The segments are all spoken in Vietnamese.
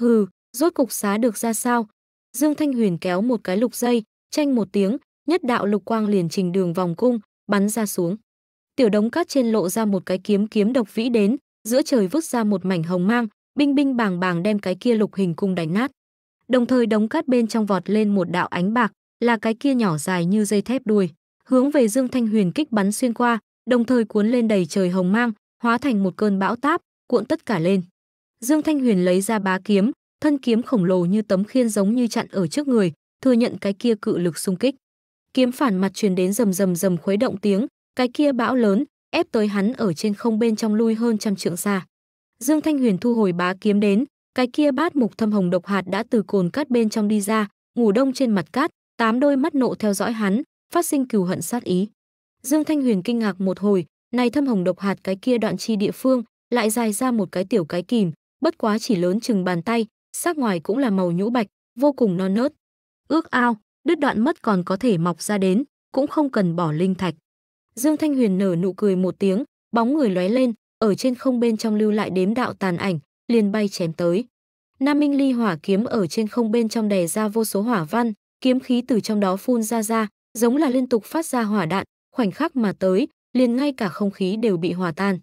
Hừ, rốt cục xá được ra sao? Dương Thanh Huyền kéo một cái lục dây, tranh một tiếng, nhất đạo lục quang liền trình đường vòng cung, bắn ra xuống. Tiểu đống cát trên lộ ra một cái kiếm kiếm độc vĩ đến, giữa trời vứt ra một mảnh hồng mang, binh binh bàng bàng đem cái kia lục hình cung đánh nát. Đồng thời đống cát bên trong vọt lên một đạo ánh bạc, là cái kia nhỏ dài như dây thép đuôi, hướng về Dương Thanh Huyền kích bắn xuyên qua, đồng thời cuốn lên đầy trời hồng mang, hóa thành một cơn bão táp, cuộn tất cả lên. Dương Thanh Huyền lấy ra bá kiếm, thân kiếm khổng lồ như tấm khiên giống như chặn ở trước người, thừa nhận cái kia cự lực xung kích. Kiếm phản mặt truyền đến rầm rầm rầm khuấy động tiếng, cái kia bão lớn, ép tới hắn ở trên không bên trong lui hơn trăm trượng xa. Dương Thanh Huyền thu hồi bá kiếm đến, cái kia bát mục thâm hồng độc hạt đã từ cồn cát bên trong đi ra, ngủ đông trên mặt cát, tám đôi mắt nộ theo dõi hắn, phát sinh cừu hận sát ý. Dương Thanh Huyền kinh ngạc một hồi, này thâm hồng độc hạt cái kia đoạn chi địa phương, lại dài ra một cái tiểu cái kìm, bất quá chỉ lớn chừng bàn tay, sắc ngoài cũng là màu nhũ bạch, vô cùng non nớt. Ước ao, đứt đoạn mất còn có thể mọc ra đến, cũng không cần bỏ linh thạch. Dương Thanh Huyền nở nụ cười một tiếng, bóng người lóe lên, ở trên không bên trong lưu lại đếm đạo tàn ảnh, liền bay chém tới. Nam Minh Ly hỏa kiếm ở trên không bên trong đè ra vô số hỏa văn, kiếm khí từ trong đó phun ra ra, giống là liên tục phát ra hỏa đạn, khoảnh khắc mà tới, liền ngay cả không khí đều bị hòa tan.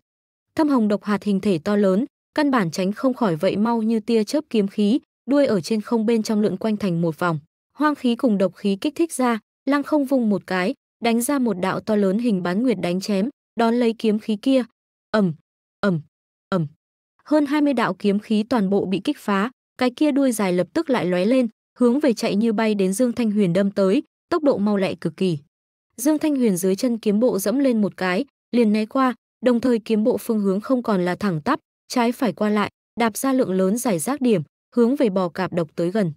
Thâm hồng độc hạt hình thể to lớn, căn bản tránh không khỏi vậy mau như tia chớp kiếm khí, đuôi ở trên không bên trong lượn quanh thành một vòng. Hoang khí cùng độc khí kích thích ra, lăng không vung một cái, đánh ra một đạo to lớn hình bán nguyệt đánh chém, đón lấy kiếm khí kia. Ầm, ầm, ầm. Hơn 20 đạo kiếm khí toàn bộ bị kích phá, cái kia đuôi dài lập tức lại lóe lên, hướng về chạy như bay đến Dương Thanh Huyền đâm tới, tốc độ mau lẹ cực kỳ. Dương Thanh Huyền dưới chân kiếm bộ dẫm lên một cái, liền né qua, đồng thời kiếm bộ phương hướng không còn là thẳng tắp, trái phải qua lại, đạp ra lượng lớn giải rác điểm, hướng về bò cạp độc tới gần.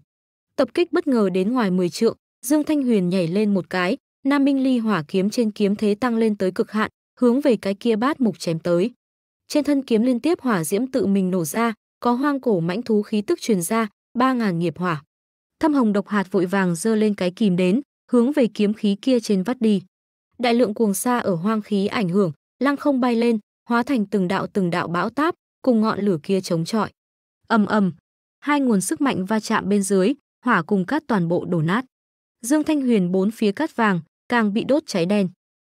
Tập kích bất ngờ đến ngoài 10 trượng, Dương Thanh Huyền nhảy lên một cái, Nam Minh Ly hỏa kiếm trên kiếm thế tăng lên tới cực hạn, hướng về cái kia bát mục chém tới. Trên thân kiếm liên tiếp hỏa diễm tự mình nổ ra, có hoang cổ mãnh thú khí tức truyền ra, ba ngàn nghiệp hỏa. Thâm Hồng độc hạt vội vàng giơ lên cái kìm đến, hướng về kiếm khí kia trên vắt đi. Đại lượng cuồng sa ở hoang khí ảnh hưởng, lăng không bay lên, hóa thành từng đạo từng đạo bão táp, cùng ngọn lửa kia chống chọi. Ầm ầm, hai nguồn sức mạnh va chạm bên dưới, hỏa cùng cát toàn bộ đổ nát. Dương Thanh Huyền bốn phía cát vàng càng bị đốt cháy đen.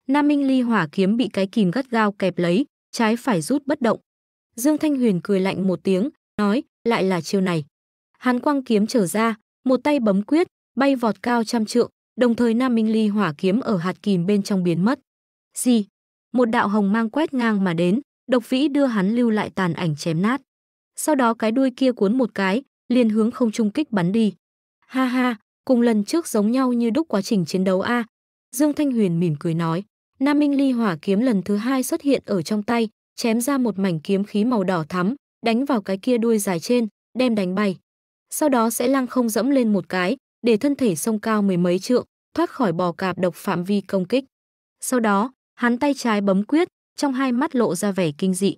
Nam Minh Ly hỏa kiếm bị cái kìm gắt gao kẹp lấy, trái phải rút bất động. Dương Thanh Huyền cười lạnh một tiếng, nói, lại là chiêu này. Hàn quang kiếm trở ra, một tay bấm quyết, bay vọt cao trăm trượng, đồng thời Nam Minh Ly hỏa kiếm ở hạt kìm bên trong biến mất. Gì? Một đạo hồng mang quét ngang mà đến, độc vĩ đưa hắn lưu lại tàn ảnh chém nát. Sau đó cái đuôi kia cuốn một cái, liền hướng không trung kích bắn đi. Ha ha, cùng lần trước giống nhau như đúc quá trình chiến đấu a. Dương Thanh Huyền mỉm cười nói, Nam Minh Ly Hỏa kiếm lần thứ hai xuất hiện ở trong tay, chém ra một mảnh kiếm khí màu đỏ thắm, đánh vào cái kia đuôi dài trên, đem đánh bay. Sau đó sẽ lăng không dẫm lên một cái, để thân thể sông cao mười mấy trượng, thoát khỏi bò cạp độc phạm vi công kích. Sau đó, hắn tay trái bấm quyết, trong hai mắt lộ ra vẻ kinh dị.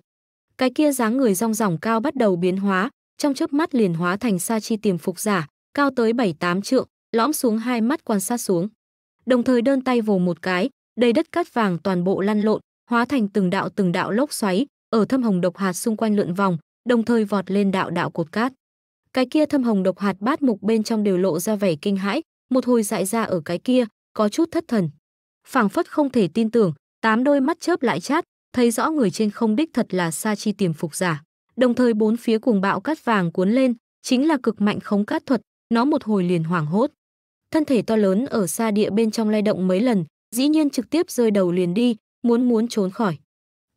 Cái kia dáng người rong ròng cao bắt đầu biến hóa, trong chớp mắt liền hóa thành sa chi tiềm phục giả, cao tới 7-8 trượng, lõm xuống hai mắt quan sát xuống. Đồng thời đơn tay vồ một cái, đầy đất cát vàng toàn bộ lăn lộn, hóa thành từng đạo từng đạo lốc xoáy, ở thâm hồng độc hạt xung quanh lượn vòng, đồng thời vọt lên đạo đạo cột cát. Cái kia thâm hồng độc hạt bát mục bên trong đều lộ ra vẻ kinh hãi, một hồi dại ra ở cái kia, có chút thất thần. Phảng phất không thể tin tưởng, tám đôi mắt chớp lại chát, thấy rõ người trên không đích thật là sa chi tiềm phục giả. Đồng thời bốn phía cuồng bạo cắt vàng cuốn lên, chính là cực mạnh khống cát thuật, nó một hồi liền hoảng hốt. Thân thể to lớn ở xa địa bên trong lay động mấy lần, dĩ nhiên trực tiếp rơi đầu liền đi, muốn muốn trốn khỏi.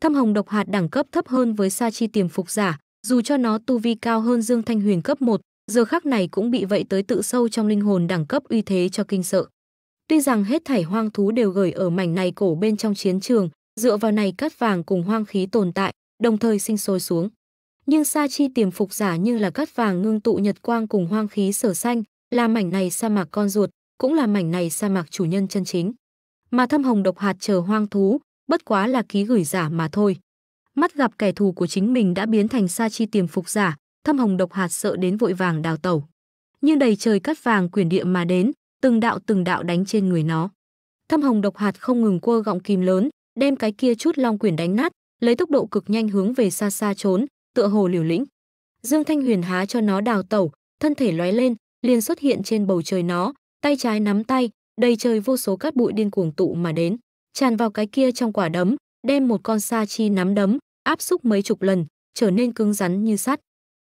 Thâm hồng độc hạt đẳng cấp thấp hơn với sa chi tiềm phục giả, dù cho nó tu vi cao hơn Dương Thanh Huyền cấp 1, giờ khắc này cũng bị vậy tới tự sâu trong linh hồn đẳng cấp uy thế cho kinh sợ. Tuy rằng hết thảy hoang thú đều gửi ở mảnh này cổ bên trong chiến trường, dựa vào này cát vàng cùng hoang khí tồn tại, đồng thời sinh sôi xuống. Nhưng sa chi tiềm phục giả như là cát vàng ngưng tụ nhật quang cùng hoang khí sở xanh, là mảnh này sa mạc con ruột, cũng là mảnh này sa mạc chủ nhân chân chính. Mà thâm hồng độc hạt chờ hoang thú, bất quá là ký gửi giả mà thôi. Mắt gặp kẻ thù của chính mình đã biến thành sa chi tiềm phục giả, thâm hồng độc hạt sợ đến vội vàng đào tẩu. Nhưng đầy trời cát vàng quyển địa mà đến, từng đạo từng đạo đánh trên người nó. Thâm hồng độc hạt không ngừng cua gọng kìm lớn, đem cái kia chút long quyền đánh nát, lấy tốc độ cực nhanh hướng về xa xa trốn, tựa hồ liều lĩnh. Dương Thanh Huyền há cho nó đào tẩu, thân thể lóe lên, liền xuất hiện trên bầu trời nó, tay trái nắm tay, đầy trời vô số cát bụi điên cuồng tụ mà đến, tràn vào cái kia trong quả đấm, đem một con sa chi nắm đấm, áp xúc mấy chục lần, trở nên cứng rắn như sắt.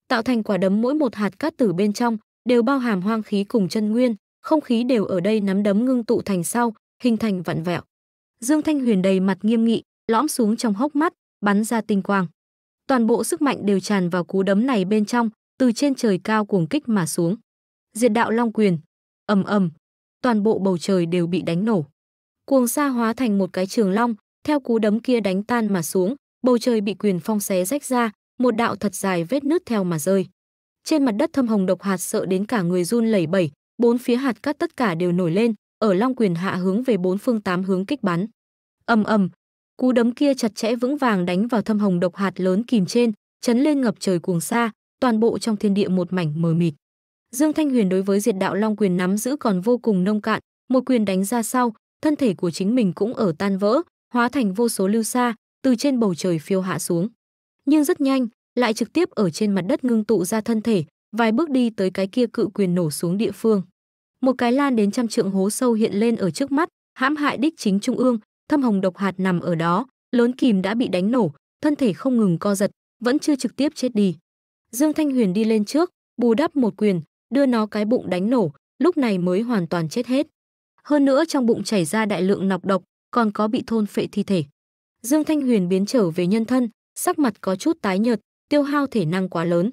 Tạo thành quả đấm mỗi một hạt cát tử bên trong đều bao hàm hoang khí cùng chân nguyên, không khí đều ở đây nắm đấm ngưng tụ thành sau, hình thành vặn vẹo. Dương Thanh Huyền đầy mặt nghiêm nghị, lõm xuống trong hốc mắt, bắn ra tinh quang. Toàn bộ sức mạnh đều tràn vào cú đấm này bên trong, từ trên trời cao cuồng kích mà xuống. Diệt đạo long quyền, ầm ầm, toàn bộ bầu trời đều bị đánh nổ. Cuồng sa hóa thành một cái trường long, theo cú đấm kia đánh tan mà xuống, bầu trời bị quyền phong xé rách ra, một đạo thật dài vết nứt theo mà rơi. Trên mặt đất thâm hồng độc hạt sợ đến cả người run lẩy bẩy, bốn phía hạt cát tất cả đều nổi lên, ở long quyền hạ hướng về bốn phương tám hướng kích bắn ầm ầm cú đấm kia chặt chẽ vững vàng đánh vào thâm hồng độc hạt lớn kìm trên chấn lên ngập trời cuồng xa toàn bộ trong thiên địa một mảnh mờ mịt dương thanh huyền đối với diệt đạo long quyền nắm giữ còn vô cùng nông cạn một quyền đánh ra sau thân thể của chính mình cũng ở tan vỡ hóa thành vô số lưu xa từ trên bầu trời phiêu hạ xuống nhưng rất nhanh lại trực tiếp ở trên mặt đất ngưng tụ ra thân thể vài bước đi tới cái kia cự quyền nổ xuống địa phương một cái lan đến trăm trượng hố sâu hiện lên ở trước mắt hãm hại đích chính trung ương thâm hồng độc hạt nằm ở đó, lớn kìm đã bị đánh nổ, thân thể không ngừng co giật, vẫn chưa trực tiếp chết đi. Dương Thanh Huyền đi lên trước, bù đắp một quyền, đưa nó cái bụng đánh nổ, lúc này mới hoàn toàn chết hết. Hơn nữa trong bụng chảy ra đại lượng nọc độc, còn có bị thôn phệ thi thể. Dương Thanh Huyền biến trở về nhân thân, sắc mặt có chút tái nhợt, tiêu hao thể năng quá lớn.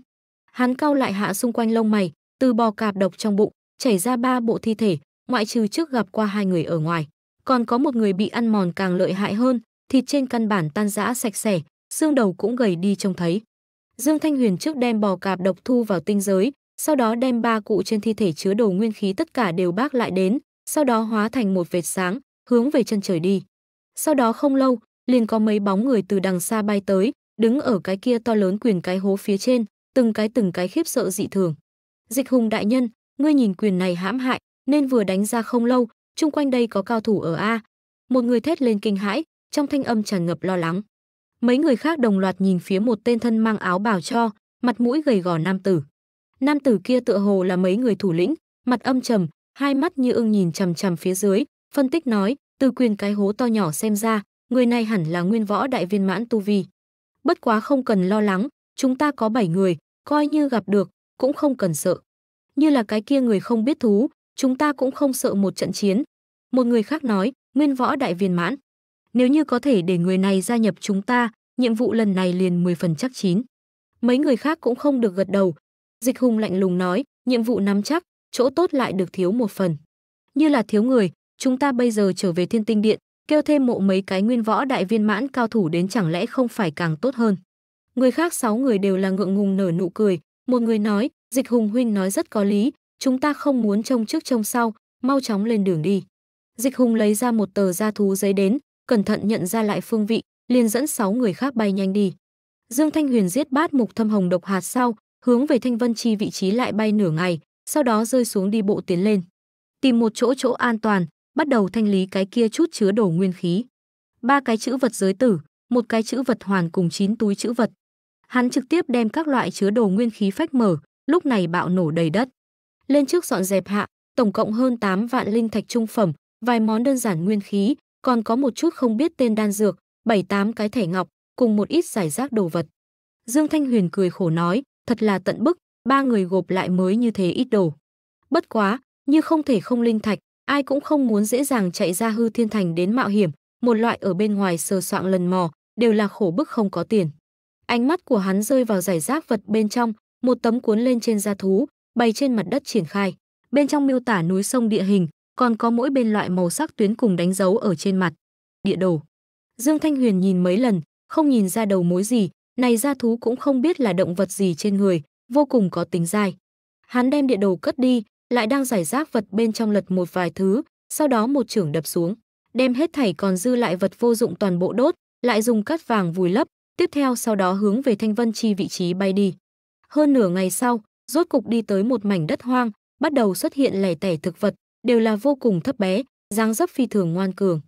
Hắn cau lại hạ xung quanh lông mày, từ bò cạp độc trong bụng, chảy ra ba bộ thi thể, ngoại trừ trước gặp qua hai người ở ngoài. Còn có một người bị ăn mòn càng lợi hại hơn, thịt trên căn bản tan rã sạch sẽ, xương đầu cũng gầy đi trông thấy. Dương Thanh Huyền trước đem bò cạp độc thu vào tinh giới, sau đó đem ba cụ trên thi thể chứa đồ nguyên khí tất cả đều bác lại đến, sau đó hóa thành một vệt sáng, hướng về chân trời đi. Sau đó không lâu, liền có mấy bóng người từ đằng xa bay tới, đứng ở cái kia to lớn quyền cái hố phía trên, từng cái từng cái khiếp sợ dị thường. Dịch Hùng đại nhân, ngươi nhìn quyền này hãm hại, nên vừa đánh ra không lâu, chung quanh đây có cao thủ ở a một người thét lên kinh hãi trong thanh âm tràn ngập lo lắng mấy người khác đồng loạt nhìn phía một tên thân mang áo bào cho mặt mũi gầy gò nam tử nam tử kia tựa hồ là mấy người thủ lĩnh mặt âm trầm hai mắt như ưng nhìn chằm chằm phía dưới phân tích nói từ quyền cái hố to nhỏ xem ra người này hẳn là nguyên võ đại viên mãn tu vi bất quá không cần lo lắng chúng ta có bảy người coi như gặp được cũng không cần sợ như là cái kia người không biết thú chúng ta cũng không sợ một trận chiến. Một người khác nói, nguyên võ đại viên mãn. Nếu như có thể để người này gia nhập chúng ta, nhiệm vụ lần này liền 10 phần chắc chín. Mấy người khác cũng không được gật đầu. Dịch hùng lạnh lùng nói, nhiệm vụ nắm chắc, chỗ tốt lại được thiếu một phần. Như là thiếu người, chúng ta bây giờ trở về thiên tinh điện, kêu thêm mộ mấy cái nguyên võ đại viên mãn cao thủ đến chẳng lẽ không phải càng tốt hơn. Người khác sáu người đều là ngượng ngùng nở nụ cười, một người nói, dịch hùng huynh nói rất có lý, Chúng ta không muốn trông trước trông sau, mau chóng lên đường đi. Dịch Hùng lấy ra một tờ gia thú giấy đến, cẩn thận nhận ra lại phương vị, liền dẫn sáu người khác bay nhanh đi. Dương Thanh Huyền giết bát mục thâm hồng độc hạt sau, hướng về Thanh Vân Chi vị trí lại bay nửa ngày, sau đó rơi xuống đi bộ tiến lên. Tìm một chỗ chỗ an toàn, bắt đầu thanh lý cái kia chút chứa đổ nguyên khí. Ba cái chữ vật giới tử, một cái chữ vật hoàn cùng chín túi chữ vật. Hắn trực tiếp đem các loại chứa đồ nguyên khí phách mở, lúc này bạo nổ đầy đất lên trước dọn dẹp hạ, tổng cộng hơn 8 vạn linh thạch trung phẩm, vài món đơn giản nguyên khí, còn có một chút không biết tên đan dược, 7-8 cái thẻ ngọc, cùng một ít giải rác đồ vật. Dương Thanh Huyền cười khổ nói, thật là tận bức, ba người gộp lại mới như thế ít đồ. Bất quá, như không thể không linh thạch, ai cũng không muốn dễ dàng chạy ra hư thiên thành đến mạo hiểm, một loại ở bên ngoài sờ soạng lần mò, đều là khổ bức không có tiền. Ánh mắt của hắn rơi vào giải rác vật bên trong, một tấm cuốn lên trên da thú, bày trên mặt đất triển khai. Bên trong miêu tả núi sông địa hình, còn có mỗi bên loại màu sắc tuyến cùng đánh dấu ở trên mặt. Địa đồ. Dương Thanh Huyền nhìn mấy lần, không nhìn ra đầu mối gì, này gia thú cũng không biết là động vật gì trên người, vô cùng có tính dai. Hắn đem địa đồ cất đi, lại đang giải rác vật bên trong lật một vài thứ, sau đó một trưởng đập xuống, đem hết thảy còn dư lại vật vô dụng toàn bộ đốt, lại dùng cắt vàng vùi lấp, tiếp theo sau đó hướng về Thanh Vân Chi vị trí bay đi. Hơn nửa ngày sau, rốt cục đi tới một mảnh đất hoang, bắt đầu xuất hiện lẻ tẻ thực vật, đều là vô cùng thấp bé, dáng dấp phi thường ngoan cường.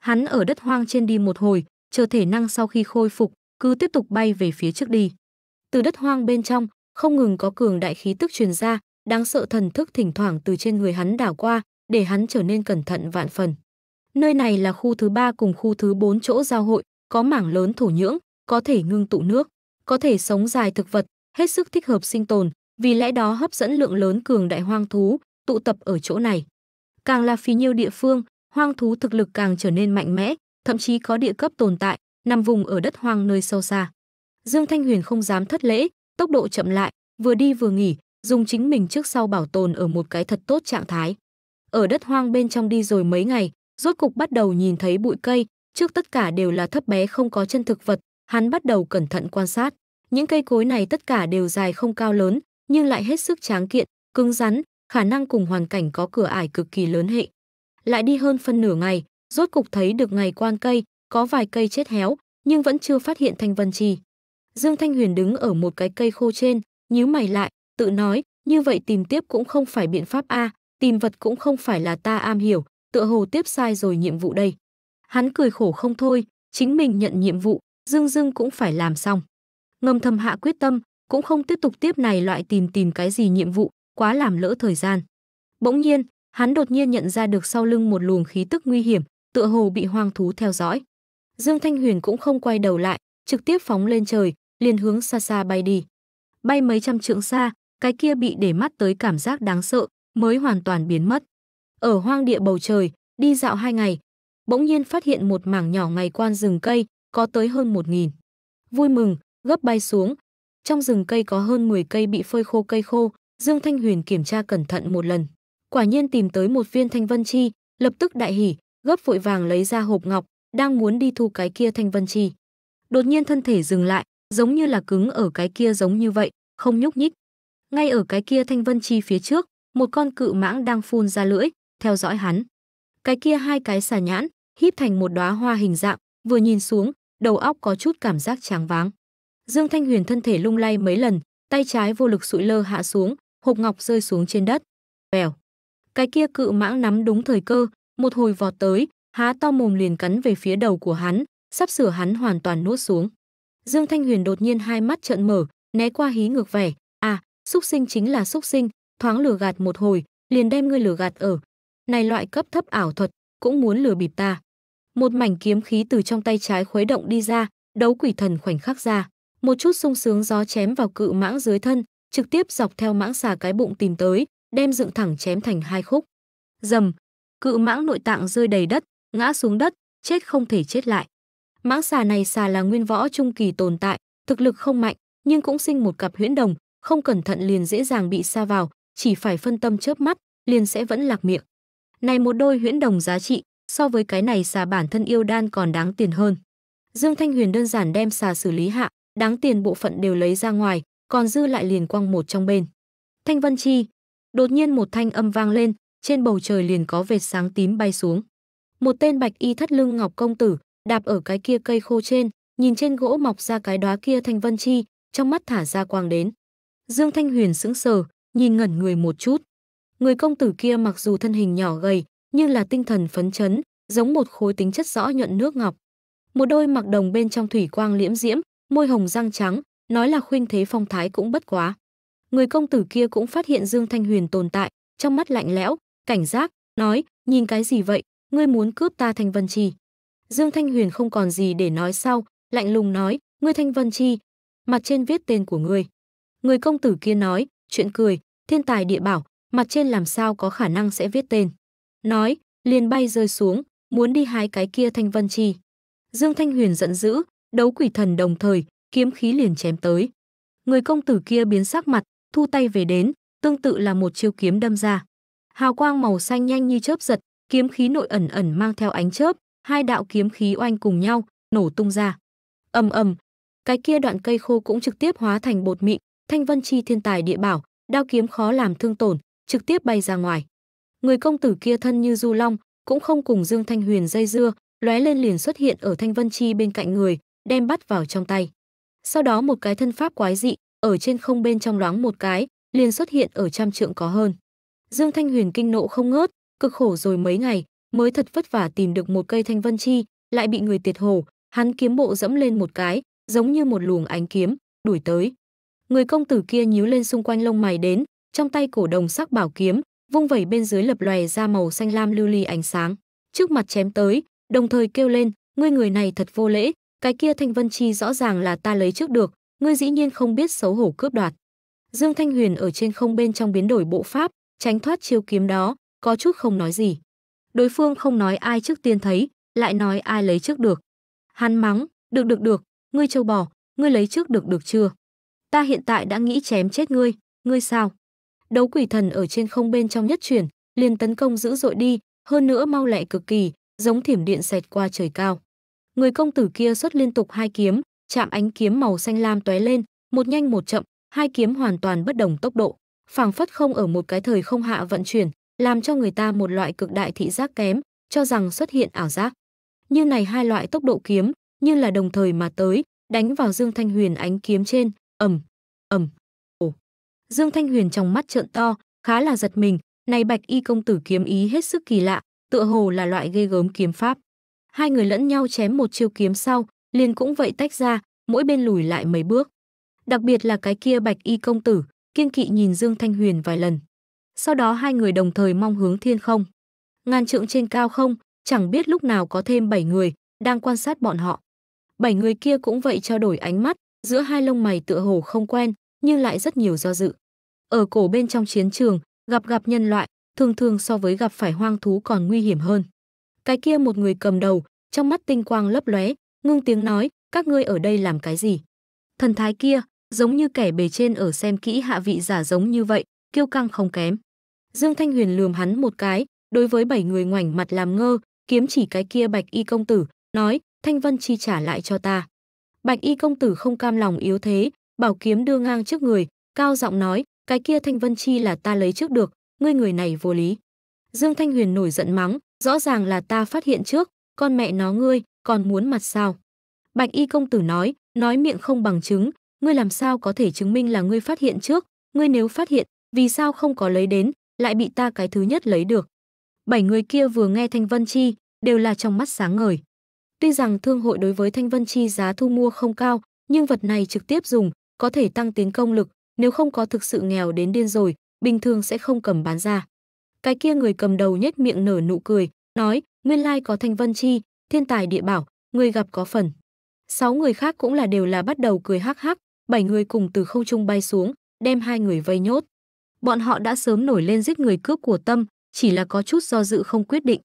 Hắn ở đất hoang trên đi một hồi, chờ thể năng sau khi khôi phục, cứ tiếp tục bay về phía trước đi. Từ đất hoang bên trong, không ngừng có cường đại khí tức truyền ra, đáng sợ thần thức thỉnh thoảng từ trên người hắn đảo qua, để hắn trở nên cẩn thận vạn phần. Nơi này là khu thứ ba cùng khu thứ bốn chỗ giao hội, có mảng lớn thổ nhưỡng, có thể ngưng tụ nước, có thể sống dài thực vật, hết sức thích hợp sinh tồn, vì lẽ đó hấp dẫn lượng lớn cường đại hoang thú tụ tập ở chỗ này. Càng là phí nhiêu địa phương, hoang thú thực lực càng trở nên mạnh mẽ, thậm chí có địa cấp tồn tại, nằm vùng ở đất hoang nơi sâu xa. Dương Thanh Huyền không dám thất lễ, tốc độ chậm lại, vừa đi vừa nghỉ, dùng chính mình trước sau bảo tồn ở một cái thật tốt trạng thái. Ở đất hoang bên trong đi rồi mấy ngày, rốt cục bắt đầu nhìn thấy bụi cây, trước tất cả đều là thấp bé không có chân thực vật, hắn bắt đầu cẩn thận quan sát. Những cây cối này tất cả đều dài không cao lớn, nhưng lại hết sức tráng kiện, cứng rắn, khả năng cùng hoàn cảnh có cửa ải cực kỳ lớn hệ. Lại đi hơn phân nửa ngày, rốt cục thấy được ngày quan cây, có vài cây chết héo, nhưng vẫn chưa phát hiện thanh vân trì. Dương Thanh Huyền đứng ở một cái cây khô trên, nhíu mày lại, tự nói, như vậy tìm tiếp cũng không phải biện pháp A, tìm vật cũng không phải là ta am hiểu, tựa hồ tiếp sai rồi nhiệm vụ đây. Hắn cười khổ không thôi, chính mình nhận nhiệm vụ, Dương Dương cũng phải làm xong. Ngầm thầm hạ quyết tâm, cũng không tiếp tục tiếp này loại tìm tìm cái gì nhiệm vụ, quá làm lỡ thời gian. Bỗng nhiên, hắn đột nhiên nhận ra được sau lưng một luồng khí tức nguy hiểm, tựa hồ bị hoang thú theo dõi. Dương Thanh Huyền cũng không quay đầu lại, trực tiếp phóng lên trời, liền hướng xa xa bay đi. Bay mấy trăm trượng xa, cái kia bị để mắt tới cảm giác đáng sợ, mới hoàn toàn biến mất. Ở hoang địa bầu trời, đi dạo hai ngày, bỗng nhiên phát hiện một mảng nhỏ ngày quan rừng cây, có tới hơn một nghìn. Vui mừng, gấp bay xuống, trong rừng cây có hơn 10 cây bị phơi khô cây khô, Dương Thanh Huyền kiểm tra cẩn thận một lần. Quả nhiên tìm tới một viên thanh vân chi, lập tức đại hỉ, gấp vội vàng lấy ra hộp ngọc, đang muốn đi thu cái kia thanh vân chi. Đột nhiên thân thể dừng lại, giống như là cứng ở cái kia giống như vậy, không nhúc nhích. Ngay ở cái kia thanh vân chi phía trước, một con cự mãng đang phun ra lưỡi, theo dõi hắn. Cái kia hai cái xà nhãn, híp thành một đóa hoa hình dạng, vừa nhìn xuống, đầu óc có chút cảm giác tráng váng. Dương Thanh Huyền thân thể lung lay mấy lần, tay trái vô lực sụi lơ hạ xuống, hộp ngọc rơi xuống trên đất. Bèo. Cái kia cự mãng nắm đúng thời cơ, một hồi vọt tới, há to mồm liền cắn về phía đầu của hắn, sắp sửa hắn hoàn toàn nuốt xuống. Dương Thanh Huyền đột nhiên hai mắt trợn mở, né qua hí ngược vẻ, "À, xúc sinh chính là xúc sinh, thoáng lừa gạt một hồi, liền đem ngươi lừa gạt ở. Này loại cấp thấp ảo thuật, cũng muốn lừa bịp ta." Một mảnh kiếm khí từ trong tay trái khuấy động đi ra, đấu quỷ thần khoảnh khắc ra một chút sung sướng gió chém vào cự mãng dưới thân, trực tiếp dọc theo mãng xà cái bụng tìm tới, đem dựng thẳng chém thành hai khúc. Dầm, cự mãng nội tạng rơi đầy đất, ngã xuống đất, chết không thể chết lại. Mãng xà này xà là nguyên võ trung kỳ tồn tại, thực lực không mạnh, nhưng cũng sinh một cặp huyễn đồng, không cẩn thận liền dễ dàng bị sa vào, chỉ phải phân tâm chớp mắt, liền sẽ vẫn lạc miệng. Này một đôi huyễn đồng giá trị, so với cái này xà bản thân yêu đan còn đáng tiền hơn. Dương Thanh Huyền đơn giản đem xà xử lý hạ, đáng tiền bộ phận đều lấy ra ngoài, còn dư lại liền quăng một trong bên. Thanh Vân Chi, đột nhiên một thanh âm vang lên, trên bầu trời liền có vệt sáng tím bay xuống. Một tên bạch y thất lưng ngọc công tử, đạp ở cái kia cây khô trên, nhìn trên gỗ mọc ra cái đóa kia Thanh Vân Chi, trong mắt thả ra quang đến. Dương Thanh Huyền sững sờ, nhìn ngẩn người một chút. Người công tử kia mặc dù thân hình nhỏ gầy, nhưng là tinh thần phấn chấn, giống một khối tính chất rõ nhuận nước ngọc. Một đôi mặc đồng bên trong thủy quang liễm diễm, môi hồng răng trắng, nói là khuynh thế phong thái cũng bất quá. Người công tử kia cũng phát hiện Dương Thanh Huyền tồn tại, trong mắt lạnh lẽo, cảnh giác, nói, nhìn cái gì vậy, ngươi muốn cướp ta Thanh Vân Chi. Dương Thanh Huyền không còn gì để nói sau, lạnh lùng nói, ngươi Thanh Vân Chi, mặt trên viết tên của ngươi. Người công tử kia nói, chuyện cười, thiên tài địa bảo, mặt trên làm sao có khả năng sẽ viết tên. Nói, liền bay rơi xuống, muốn đi hái cái kia Thanh Vân Chi. Dương Thanh Huyền giận dữ, Đấu quỷ thần đồng thời, kiếm khí liền chém tới. Người công tử kia biến sắc mặt, thu tay về đến, tương tự là một chiêu kiếm đâm ra. Hào quang màu xanh nhanh như chớp giật, kiếm khí nội ẩn ẩn mang theo ánh chớp, hai đạo kiếm khí oanh cùng nhau, nổ tung ra. Ầm ầm, cái kia đoạn cây khô cũng trực tiếp hóa thành bột mịn, Thanh Vân Chi thiên tài địa bảo, đao kiếm khó làm thương tổn, trực tiếp bay ra ngoài. Người công tử kia thân như du long, cũng không cùng Dương Thanh Huyền dây dưa, lóe lên liền xuất hiện ở Thanh Vân Chi bên cạnh người, đem bắt vào trong tay. Sau đó một cái thân pháp quái dị, ở trên không bên trong loáng một cái, liền xuất hiện ở trăm trượng có hơn. Dương Thanh Huyền kinh nộ không ngớt, cực khổ rồi mấy ngày, mới thật vất vả tìm được một cây thanh vân chi, lại bị người tiệt hổ. hắn kiếm bộ dẫm lên một cái, giống như một luồng ánh kiếm, đuổi tới. Người công tử kia nhíu lên xung quanh lông mày đến, trong tay cổ đồng sắc bảo kiếm, vung vẩy bên dưới lập lòe ra màu xanh lam lưu ly ánh sáng, trước mặt chém tới, đồng thời kêu lên, ngươi người này thật vô lễ, cái kia Thanh Vân Chi rõ ràng là ta lấy trước được, ngươi dĩ nhiên không biết xấu hổ cướp đoạt. Dương Thanh Huyền ở trên không bên trong biến đổi bộ pháp, tránh thoát chiêu kiếm đó, có chút không nói gì. Đối phương không nói ai trước tiên thấy, lại nói ai lấy trước được. Hắn mắng, được được được, ngươi châu bò, ngươi lấy trước được được chưa? Ta hiện tại đã nghĩ chém chết ngươi, ngươi sao? Đấu quỷ thần ở trên không bên trong nhất chuyển, liền tấn công dữ dội đi, hơn nữa mau lẹ cực kỳ, giống thiểm điện xẹt qua trời cao người công tử kia xuất liên tục hai kiếm, chạm ánh kiếm màu xanh lam tóe lên, một nhanh một chậm, hai kiếm hoàn toàn bất đồng tốc độ, phảng phất không ở một cái thời không hạ vận chuyển, làm cho người ta một loại cực đại thị giác kém, cho rằng xuất hiện ảo giác. Như này hai loại tốc độ kiếm, như là đồng thời mà tới, đánh vào Dương Thanh Huyền ánh kiếm trên, ầm, ầm. Ồ. Dương Thanh Huyền trong mắt trợn to, khá là giật mình, này Bạch Y công tử kiếm ý hết sức kỳ lạ, tựa hồ là loại ghê gớm kiếm pháp. Hai người lẫn nhau chém một chiêu kiếm sau, liền cũng vậy tách ra, mỗi bên lùi lại mấy bước. Đặc biệt là cái kia bạch y công tử, kiên kỵ nhìn Dương Thanh Huyền vài lần. Sau đó hai người đồng thời mong hướng thiên không. Ngàn trượng trên cao không, chẳng biết lúc nào có thêm bảy người, đang quan sát bọn họ. Bảy người kia cũng vậy trao đổi ánh mắt, giữa hai lông mày tựa hồ không quen, nhưng lại rất nhiều do dự. Ở cổ bên trong chiến trường, gặp gặp nhân loại, thường thường so với gặp phải hoang thú còn nguy hiểm hơn cái kia một người cầm đầu, trong mắt tinh quang lấp lóe, ngưng tiếng nói, các ngươi ở đây làm cái gì? Thần thái kia, giống như kẻ bề trên ở xem kỹ hạ vị giả giống như vậy, kiêu căng không kém. Dương Thanh Huyền lườm hắn một cái, đối với bảy người ngoảnh mặt làm ngơ, kiếm chỉ cái kia Bạch Y công tử, nói, Thanh Vân chi trả lại cho ta. Bạch Y công tử không cam lòng yếu thế, bảo kiếm đưa ngang trước người, cao giọng nói, cái kia Thanh Vân chi là ta lấy trước được, ngươi người này vô lý. Dương Thanh Huyền nổi giận mắng, Rõ ràng là ta phát hiện trước, con mẹ nó ngươi, còn muốn mặt sao? Bạch y công tử nói, nói miệng không bằng chứng, ngươi làm sao có thể chứng minh là ngươi phát hiện trước, ngươi nếu phát hiện, vì sao không có lấy đến, lại bị ta cái thứ nhất lấy được. Bảy người kia vừa nghe Thanh Vân Chi, đều là trong mắt sáng ngời. Tuy rằng thương hội đối với Thanh Vân Chi giá thu mua không cao, nhưng vật này trực tiếp dùng, có thể tăng tiến công lực, nếu không có thực sự nghèo đến điên rồi, bình thường sẽ không cầm bán ra. Cái kia người cầm đầu nhếch miệng nở nụ cười, nói, nguyên lai có thanh vân chi, thiên tài địa bảo, người gặp có phần. Sáu người khác cũng là đều là bắt đầu cười hắc hắc, bảy người cùng từ không trung bay xuống, đem hai người vây nhốt. Bọn họ đã sớm nổi lên giết người cướp của tâm, chỉ là có chút do dự không quyết định.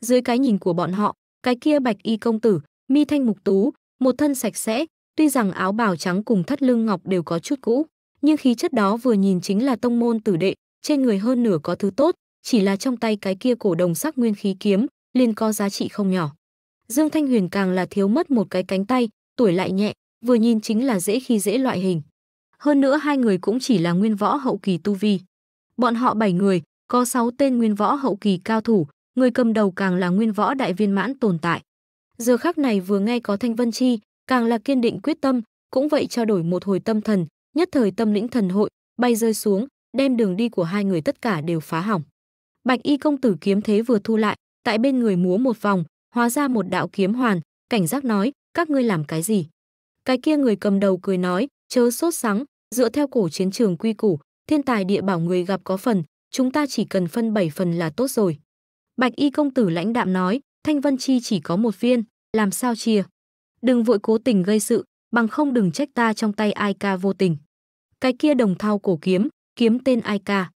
Dưới cái nhìn của bọn họ, cái kia bạch y công tử, mi thanh mục tú, một thân sạch sẽ, tuy rằng áo bào trắng cùng thắt lưng ngọc đều có chút cũ, nhưng khí chất đó vừa nhìn chính là tông môn tử đệ, trên người hơn nửa có thứ tốt, chỉ là trong tay cái kia cổ đồng sắc nguyên khí kiếm, liền có giá trị không nhỏ. Dương Thanh Huyền càng là thiếu mất một cái cánh tay, tuổi lại nhẹ, vừa nhìn chính là dễ khi dễ loại hình. Hơn nữa hai người cũng chỉ là nguyên võ hậu kỳ tu vi. Bọn họ bảy người, có sáu tên nguyên võ hậu kỳ cao thủ, người cầm đầu càng là nguyên võ đại viên mãn tồn tại. Giờ khắc này vừa nghe có Thanh Vân Chi, càng là kiên định quyết tâm, cũng vậy trao đổi một hồi tâm thần, nhất thời tâm lĩnh thần hội, bay rơi xuống, đem đường đi của hai người tất cả đều phá hỏng. Bạch y công tử kiếm thế vừa thu lại, tại bên người múa một vòng, hóa ra một đạo kiếm hoàn, cảnh giác nói, các ngươi làm cái gì? Cái kia người cầm đầu cười nói, chớ sốt sắng, dựa theo cổ chiến trường quy củ, thiên tài địa bảo người gặp có phần, chúng ta chỉ cần phân bảy phần là tốt rồi. Bạch y công tử lãnh đạm nói, thanh vân chi chỉ có một viên, làm sao chia? Đừng vội cố tình gây sự, bằng không đừng trách ta trong tay ai ca vô tình. Cái kia đồng thao cổ kiếm, kiếm tên ai ca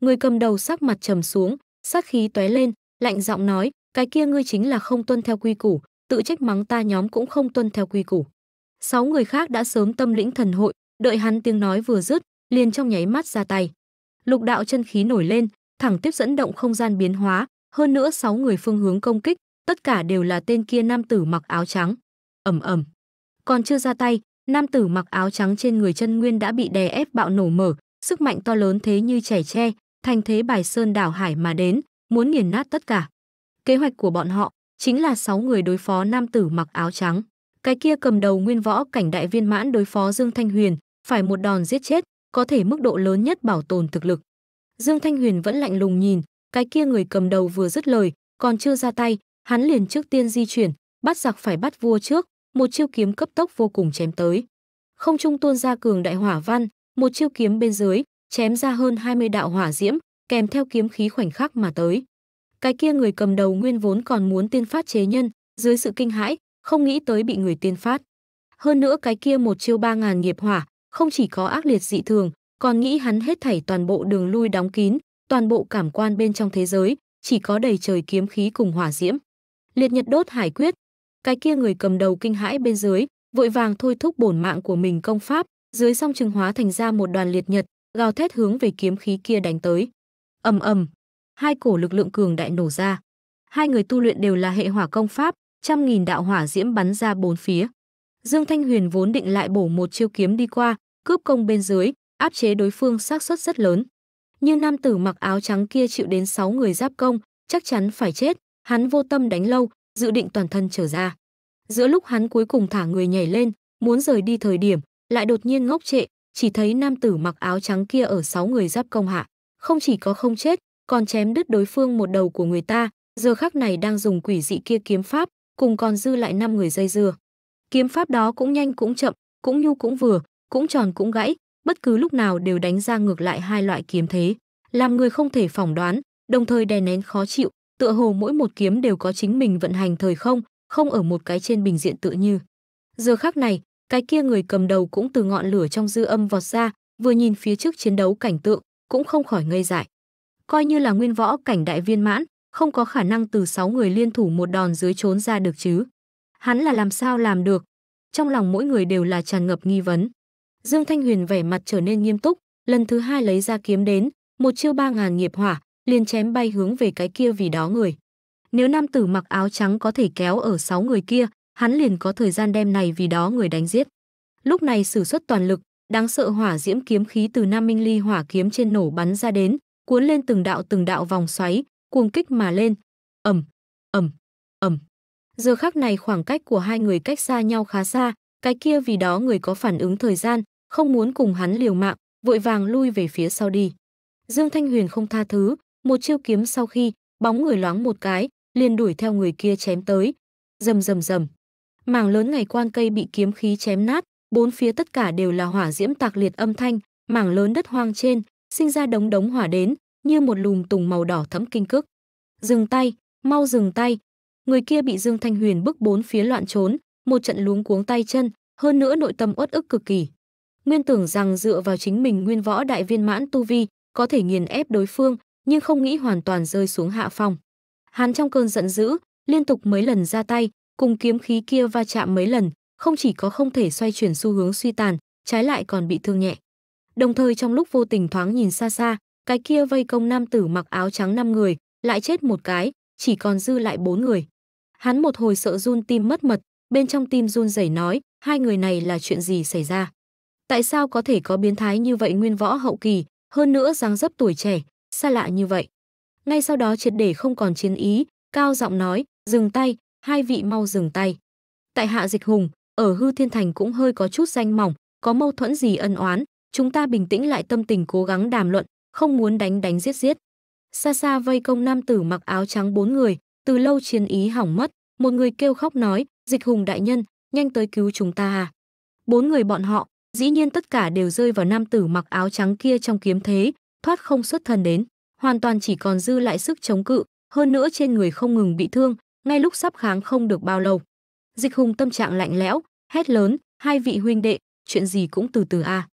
người cầm đầu sắc mặt trầm xuống, sát khí tóe lên, lạnh giọng nói, cái kia ngươi chính là không tuân theo quy củ, tự trách mắng ta nhóm cũng không tuân theo quy củ. Sáu người khác đã sớm tâm lĩnh thần hội, đợi hắn tiếng nói vừa dứt, liền trong nháy mắt ra tay. Lục đạo chân khí nổi lên, thẳng tiếp dẫn động không gian biến hóa, hơn nữa sáu người phương hướng công kích, tất cả đều là tên kia nam tử mặc áo trắng. Ầm ầm. Còn chưa ra tay, nam tử mặc áo trắng trên người chân nguyên đã bị đè ép bạo nổ mở, sức mạnh to lớn thế như chảy tre, thành thế bài sơn đảo hải mà đến, muốn nghiền nát tất cả. Kế hoạch của bọn họ chính là sáu người đối phó nam tử mặc áo trắng. Cái kia cầm đầu nguyên võ cảnh đại viên mãn đối phó Dương Thanh Huyền, phải một đòn giết chết, có thể mức độ lớn nhất bảo tồn thực lực. Dương Thanh Huyền vẫn lạnh lùng nhìn, cái kia người cầm đầu vừa dứt lời, còn chưa ra tay, hắn liền trước tiên di chuyển, bắt giặc phải bắt vua trước, một chiêu kiếm cấp tốc vô cùng chém tới. Không trung tuôn ra cường đại hỏa văn, một chiêu kiếm bên dưới, chém ra hơn 20 đạo hỏa diễm, kèm theo kiếm khí khoảnh khắc mà tới. Cái kia người cầm đầu nguyên vốn còn muốn tiên phát chế nhân, dưới sự kinh hãi, không nghĩ tới bị người tiên phát. Hơn nữa cái kia một chiêu ba ngàn nghiệp hỏa, không chỉ có ác liệt dị thường, còn nghĩ hắn hết thảy toàn bộ đường lui đóng kín, toàn bộ cảm quan bên trong thế giới, chỉ có đầy trời kiếm khí cùng hỏa diễm. Liệt nhật đốt hải quyết, cái kia người cầm đầu kinh hãi bên dưới, vội vàng thôi thúc bổn mạng của mình công pháp, dưới song trừng hóa thành ra một đoàn liệt nhật, gào thét hướng về kiếm khí kia đánh tới. Ầm ầm, hai cổ lực lượng cường đại nổ ra. Hai người tu luyện đều là hệ hỏa công pháp, trăm nghìn đạo hỏa diễm bắn ra bốn phía. Dương Thanh Huyền vốn định lại bổ một chiêu kiếm đi qua, cướp công bên dưới, áp chế đối phương xác suất rất lớn. Như nam tử mặc áo trắng kia chịu đến 6 người giáp công, chắc chắn phải chết, hắn vô tâm đánh lâu, dự định toàn thân trở ra. Giữa lúc hắn cuối cùng thả người nhảy lên, muốn rời đi thời điểm, lại đột nhiên ngốc trệ, chỉ thấy nam tử mặc áo trắng kia ở sáu người giáp công hạ, không chỉ có không chết, còn chém đứt đối phương một đầu của người ta, giờ khắc này đang dùng quỷ dị kia kiếm pháp, cùng còn dư lại năm người dây dưa. Kiếm pháp đó cũng nhanh cũng chậm, cũng nhu cũng vừa, cũng tròn cũng gãy, bất cứ lúc nào đều đánh ra ngược lại hai loại kiếm thế, làm người không thể phỏng đoán, đồng thời đè nén khó chịu, tựa hồ mỗi một kiếm đều có chính mình vận hành thời không, không ở một cái trên bình diện tự như. Giờ khắc này, cái kia người cầm đầu cũng từ ngọn lửa trong dư âm vọt ra, vừa nhìn phía trước chiến đấu cảnh tượng, cũng không khỏi ngây dại. Coi như là nguyên võ cảnh đại viên mãn, không có khả năng từ sáu người liên thủ một đòn dưới trốn ra được chứ. Hắn là làm sao làm được? Trong lòng mỗi người đều là tràn ngập nghi vấn. Dương Thanh Huyền vẻ mặt trở nên nghiêm túc, lần thứ hai lấy ra kiếm đến, một chiêu ba ngàn nghiệp hỏa, liền chém bay hướng về cái kia vì đó người. Nếu nam tử mặc áo trắng có thể kéo ở sáu người kia, hắn liền có thời gian đem này vì đó người đánh giết. Lúc này sử xuất toàn lực, đáng sợ hỏa diễm kiếm khí từ Nam Minh Ly hỏa kiếm trên nổ bắn ra đến, cuốn lên từng đạo từng đạo vòng xoáy, cuồng kích mà lên. Ầm, ầm, ầm. Giờ khắc này khoảng cách của hai người cách xa nhau khá xa, cái kia vì đó người có phản ứng thời gian, không muốn cùng hắn liều mạng, vội vàng lui về phía sau đi. Dương Thanh Huyền không tha thứ, một chiêu kiếm sau khi, bóng người loáng một cái, liền đuổi theo người kia chém tới. Rầm rầm rầm mảng lớn ngày quan cây bị kiếm khí chém nát, bốn phía tất cả đều là hỏa diễm tạc liệt âm thanh, mảng lớn đất hoang trên, sinh ra đống đống hỏa đến, như một lùm tùng màu đỏ thẫm kinh cức. Dừng tay, mau dừng tay. Người kia bị Dương Thanh Huyền bức bốn phía loạn trốn, một trận luống cuống tay chân, hơn nữa nội tâm uất ức cực kỳ. Nguyên tưởng rằng dựa vào chính mình nguyên võ đại viên mãn tu vi, có thể nghiền ép đối phương, nhưng không nghĩ hoàn toàn rơi xuống hạ phong. Hắn trong cơn giận dữ, liên tục mấy lần ra tay, cùng kiếm khí kia va chạm mấy lần, không chỉ có không thể xoay chuyển xu hướng suy tàn, trái lại còn bị thương nhẹ. Đồng thời trong lúc vô tình thoáng nhìn xa xa, cái kia vây công nam tử mặc áo trắng năm người, lại chết một cái, chỉ còn dư lại bốn người. Hắn một hồi sợ run tim mất mật, bên trong tim run rẩy nói, hai người này là chuyện gì xảy ra? Tại sao có thể có biến thái như vậy nguyên võ hậu kỳ, hơn nữa dáng dấp tuổi trẻ, xa lạ như vậy? Ngay sau đó triệt để không còn chiến ý, cao giọng nói, dừng tay, hai vị mau dừng tay. Tại Hạ Dịch Hùng, ở Hư Thiên Thành cũng hơi có chút danh mỏng, có mâu thuẫn gì ân oán, chúng ta bình tĩnh lại tâm tình cố gắng đàm luận, không muốn đánh đánh giết giết. Xa xa vây công nam tử mặc áo trắng bốn người, từ lâu chiến ý hỏng mất, một người kêu khóc nói, Dịch Hùng đại nhân, nhanh tới cứu chúng ta à. Bốn người bọn họ, dĩ nhiên tất cả đều rơi vào nam tử mặc áo trắng kia trong kiếm thế, thoát không xuất thần đến, hoàn toàn chỉ còn dư lại sức chống cự, hơn nữa trên người không ngừng bị thương, ngay lúc sắp kháng không được bao lâu. Dịch Hùng tâm trạng lạnh lẽo, hét lớn, hai vị huynh đệ, chuyện gì cũng từ từ a. À.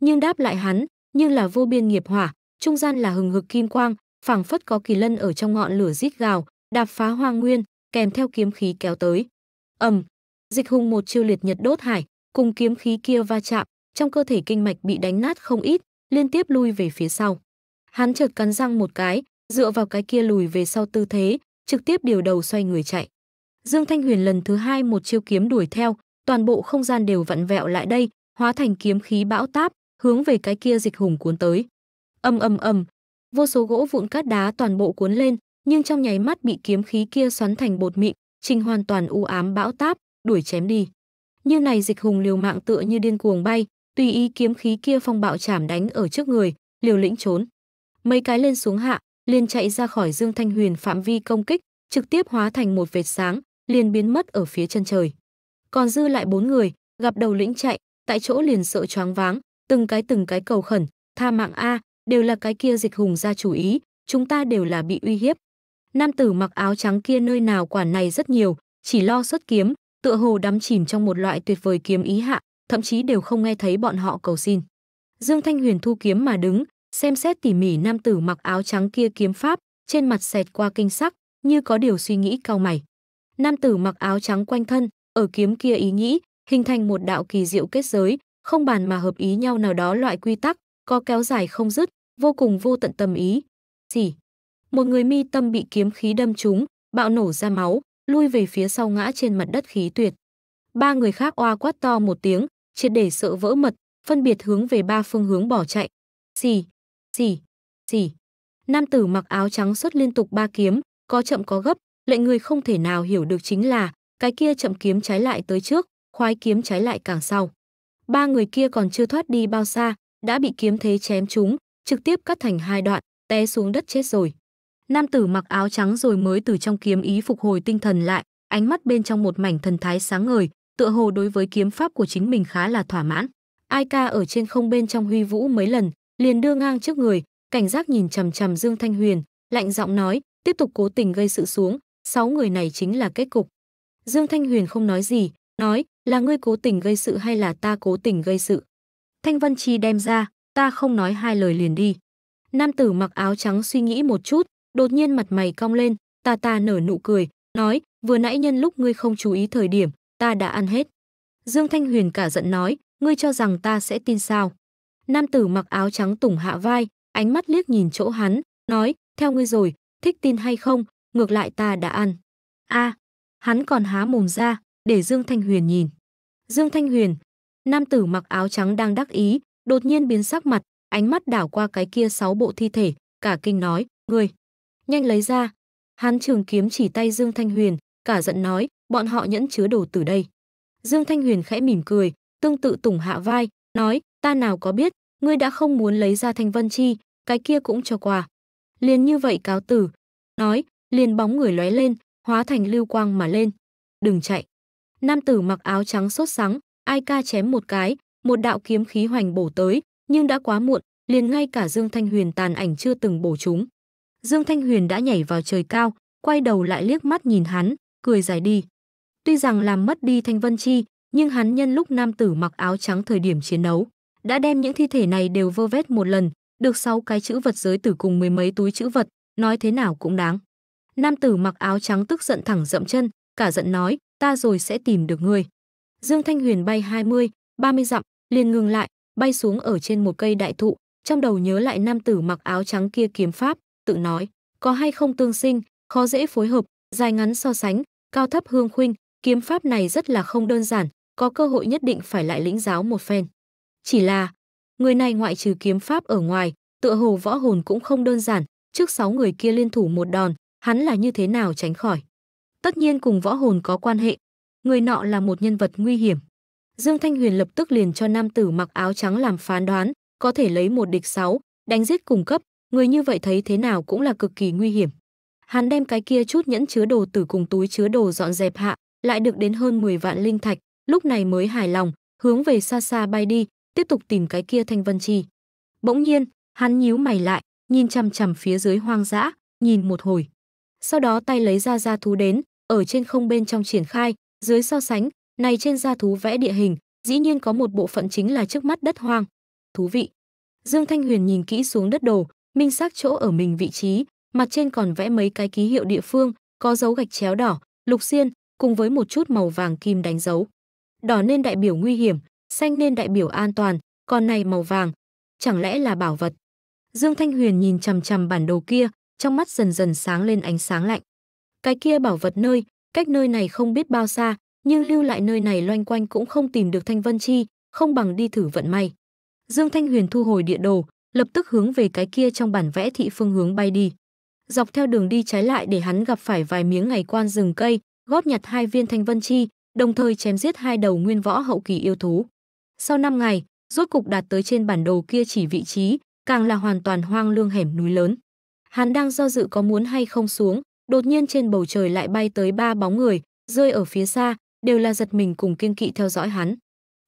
Nhưng đáp lại hắn, như là vô biên nghiệp hỏa, trung gian là hừng hực kim quang, phảng phất có kỳ lân ở trong ngọn lửa rít gào, đạp phá hoang nguyên, kèm theo kiếm khí kéo tới. Ầm, Dịch Hùng một chiêu liệt nhật đốt hải, cùng kiếm khí kia va chạm, trong cơ thể kinh mạch bị đánh nát không ít, liên tiếp lui về phía sau. Hắn chợt cắn răng một cái, dựa vào cái kia lùi về sau tư thế, trực tiếp điều đầu xoay người chạy. Dương Thanh Huyền lần thứ hai một chiêu kiếm đuổi theo, toàn bộ không gian đều vặn vẹo lại đây, hóa thành kiếm khí bão táp, hướng về cái kia dịch hùng cuốn tới. Âm âm âm, vô số gỗ vụn cát đá toàn bộ cuốn lên, nhưng trong nháy mắt bị kiếm khí kia xoắn thành bột mịn, trình hoàn toàn u ám bão táp, đuổi chém đi. Như này dịch hùng liều mạng tựa như điên cuồng bay, tùy ý kiếm khí kia phong bạo chảm đánh ở trước người, liều lĩnh trốn. Mấy cái lên xuống hạ, liền chạy ra khỏi Dương Thanh Huyền phạm vi công kích, trực tiếp hóa thành một vệt sáng, liền biến mất ở phía chân trời. Còn dư lại bốn người, gặp đầu lĩnh chạy, tại chỗ liền sợ choáng váng, từng cái từng cái cầu khẩn, tha mạng a, đều là cái kia dịch hùng ra chủ ý, chúng ta đều là bị uy hiếp. Nam tử mặc áo trắng kia nơi nào quản này rất nhiều, chỉ lo xuất kiếm, tựa hồ đắm chìm trong một loại tuyệt vời kiếm ý hạ, thậm chí đều không nghe thấy bọn họ cầu xin. Dương Thanh Huyền thu kiếm mà đứng, xem xét tỉ mỉ nam tử mặc áo trắng kia kiếm pháp, trên mặt xẹt qua kinh sắc, như có điều suy nghĩ cao mày. Nam tử mặc áo trắng quanh thân, ở kiếm kia ý nghĩ, hình thành một đạo kỳ diệu kết giới, không bàn mà hợp ý nhau nào đó loại quy tắc, có kéo dài không dứt, vô cùng vô tận tâm ý. Gì? Một người mi tâm bị kiếm khí đâm trúng, bạo nổ ra máu, lui về phía sau ngã trên mặt đất khí tuyệt. Ba người khác oa quát to một tiếng, triệt để sợ vỡ mật, phân biệt hướng về ba phương hướng bỏ chạy. Gì? Xỉ, xỉ. Nam tử mặc áo trắng xuất liên tục ba kiếm, có chậm có gấp, lệnh người không thể nào hiểu được chính là cái kia chậm kiếm trái lại tới trước, khoái kiếm trái lại càng sau. Ba người kia còn chưa thoát đi bao xa, đã bị kiếm thế chém chúng, trực tiếp cắt thành hai đoạn, té xuống đất chết rồi. Nam tử mặc áo trắng rồi mới từ trong kiếm ý phục hồi tinh thần lại, ánh mắt bên trong một mảnh thần thái sáng ngời, tựa hồ đối với kiếm pháp của chính mình khá là thỏa mãn. Ai ca ở trên không bên trong huy vũ mấy lần, liền đưa ngang trước người, cảnh giác nhìn chằm chằm Dương Thanh Huyền, lạnh giọng nói, tiếp tục cố tình gây sự xuống, sáu người này chính là kết cục. Dương Thanh Huyền không nói gì, nói, là ngươi cố tình gây sự hay là ta cố tình gây sự. Thanh Văn Chi đem ra, ta không nói hai lời liền đi. Nam tử mặc áo trắng suy nghĩ một chút, đột nhiên mặt mày cong lên, ta ta nở nụ cười, nói, vừa nãy nhân lúc ngươi không chú ý thời điểm, ta đã ăn hết. Dương Thanh Huyền cả giận nói, ngươi cho rằng ta sẽ tin sao? Nam tử mặc áo trắng tủng hạ vai, ánh mắt liếc nhìn chỗ hắn, nói, theo ngươi rồi, thích tin hay không, ngược lại ta đã ăn. a à, hắn còn há mồm ra, để Dương Thanh Huyền nhìn. Dương Thanh Huyền, nam tử mặc áo trắng đang đắc ý, đột nhiên biến sắc mặt, ánh mắt đảo qua cái kia sáu bộ thi thể, cả kinh nói, ngươi, nhanh lấy ra. Hắn trường kiếm chỉ tay Dương Thanh Huyền, cả giận nói, bọn họ nhẫn chứa đồ từ đây. Dương Thanh Huyền khẽ mỉm cười, tương tự tùng hạ vai, nói, ta nào có biết, ngươi đã không muốn lấy ra Thanh Vân Chi, cái kia cũng cho quà. Liền như vậy cáo tử, nói, liền bóng người lóe lên, hóa thành lưu quang mà lên. Đừng chạy. Nam tử mặc áo trắng sốt sắng, ai ca chém một cái, một đạo kiếm khí hoành bổ tới, nhưng đã quá muộn, liền ngay cả Dương Thanh Huyền tàn ảnh chưa từng bổ chúng. Dương Thanh Huyền đã nhảy vào trời cao, quay đầu lại liếc mắt nhìn hắn, cười giải đi. Tuy rằng làm mất đi Thanh Vân Chi, nhưng hắn nhân lúc nam tử mặc áo trắng thời điểm chiến đấu đã đem những thi thể này đều vơ vét một lần, được sáu cái chữ vật giới tử cùng mười mấy túi chữ vật, nói thế nào cũng đáng. Nam tử mặc áo trắng tức giận thẳng dậm chân, cả giận nói, ta rồi sẽ tìm được ngươi. Dương Thanh Huyền bay 20, 30 dặm, liền ngừng lại, bay xuống ở trên một cây đại thụ, trong đầu nhớ lại nam tử mặc áo trắng kia kiếm pháp, tự nói, có hay không tương sinh, khó dễ phối hợp, dài ngắn so sánh, cao thấp hương khuynh, kiếm pháp này rất là không đơn giản, có cơ hội nhất định phải lại lĩnh giáo một phen. Chỉ là, người này ngoại trừ kiếm pháp ở ngoài, tựa hồ võ hồn cũng không đơn giản, trước sáu người kia liên thủ một đòn, hắn là như thế nào tránh khỏi. Tất nhiên cùng võ hồn có quan hệ, người nọ là một nhân vật nguy hiểm. Dương Thanh Huyền lập tức liền cho nam tử mặc áo trắng làm phán đoán, có thể lấy một địch sáu, đánh giết cùng cấp, người như vậy thấy thế nào cũng là cực kỳ nguy hiểm. Hắn đem cái kia chút nhẫn chứa đồ từ cùng túi chứa đồ dọn dẹp hạ, lại được đến hơn 10 vạn linh thạch, lúc này mới hài lòng, hướng về xa xa bay đi, tiếp tục tìm cái kia Thanh Vân Chi. Bỗng nhiên, hắn nhíu mày lại, nhìn chằm chằm phía dưới hoang dã, nhìn một hồi. Sau đó tay lấy ra da thú đến, ở trên không bên trong triển khai, dưới so sánh, này trên da thú vẽ địa hình, dĩ nhiên có một bộ phận chính là trước mắt đất hoang. Thú vị. Dương Thanh Huyền nhìn kỹ xuống đất đồ, minh xác chỗ ở mình vị trí, mặt trên còn vẽ mấy cái ký hiệu địa phương, có dấu gạch chéo đỏ, lục xiên, cùng với một chút màu vàng kim đánh dấu. Đỏ nên đại biểu nguy hiểm, xanh nên đại biểu an toàn, còn này màu vàng, chẳng lẽ là bảo vật. Dương Thanh Huyền nhìn chằm chằm bản đồ kia, trong mắt dần dần sáng lên ánh sáng lạnh. Cái kia bảo vật nơi, cách nơi này không biết bao xa, nhưng lưu lại nơi này loanh quanh cũng không tìm được Thanh Vân Chi, không bằng đi thử vận may. Dương Thanh Huyền thu hồi địa đồ, lập tức hướng về cái kia trong bản vẽ thị phương hướng bay đi. Dọc theo đường đi trái lại để hắn gặp phải vài miếng ngày quan rừng cây, góp nhặt hai viên Thanh Vân Chi, đồng thời chém giết hai đầu nguyên võ hậu kỳ yêu thú. Sau 5 ngày, rốt cục đạt tới trên bản đồ kia chỉ vị trí, càng là hoàn toàn hoang lương hẻm núi lớn. Hắn đang do dự có muốn hay không xuống, đột nhiên trên bầu trời lại bay tới ba bóng người, rơi ở phía xa, đều là giật mình cùng kiên kỵ theo dõi hắn.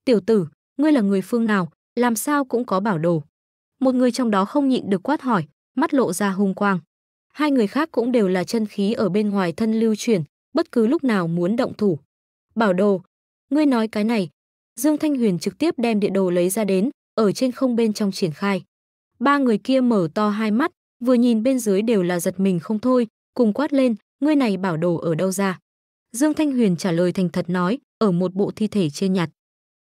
"Tiểu tử, ngươi là người phương nào, làm sao cũng có bảo đồ?" Một người trong đó không nhịn được quát hỏi, mắt lộ ra hung quang. Hai người khác cũng đều là chân khí ở bên ngoài thân lưu chuyển, bất cứ lúc nào muốn động thủ. "Bảo đồ, ngươi nói cái này, Dương Thanh Huyền trực tiếp đem địa đồ lấy ra đến, ở trên không bên trong triển khai. Ba người kia mở to hai mắt, vừa nhìn bên dưới đều là giật mình không thôi, cùng quát lên, ngươi này bảo đồ ở đâu ra? Dương Thanh Huyền trả lời thành thật nói, ở một bộ thi thể trên nhặt.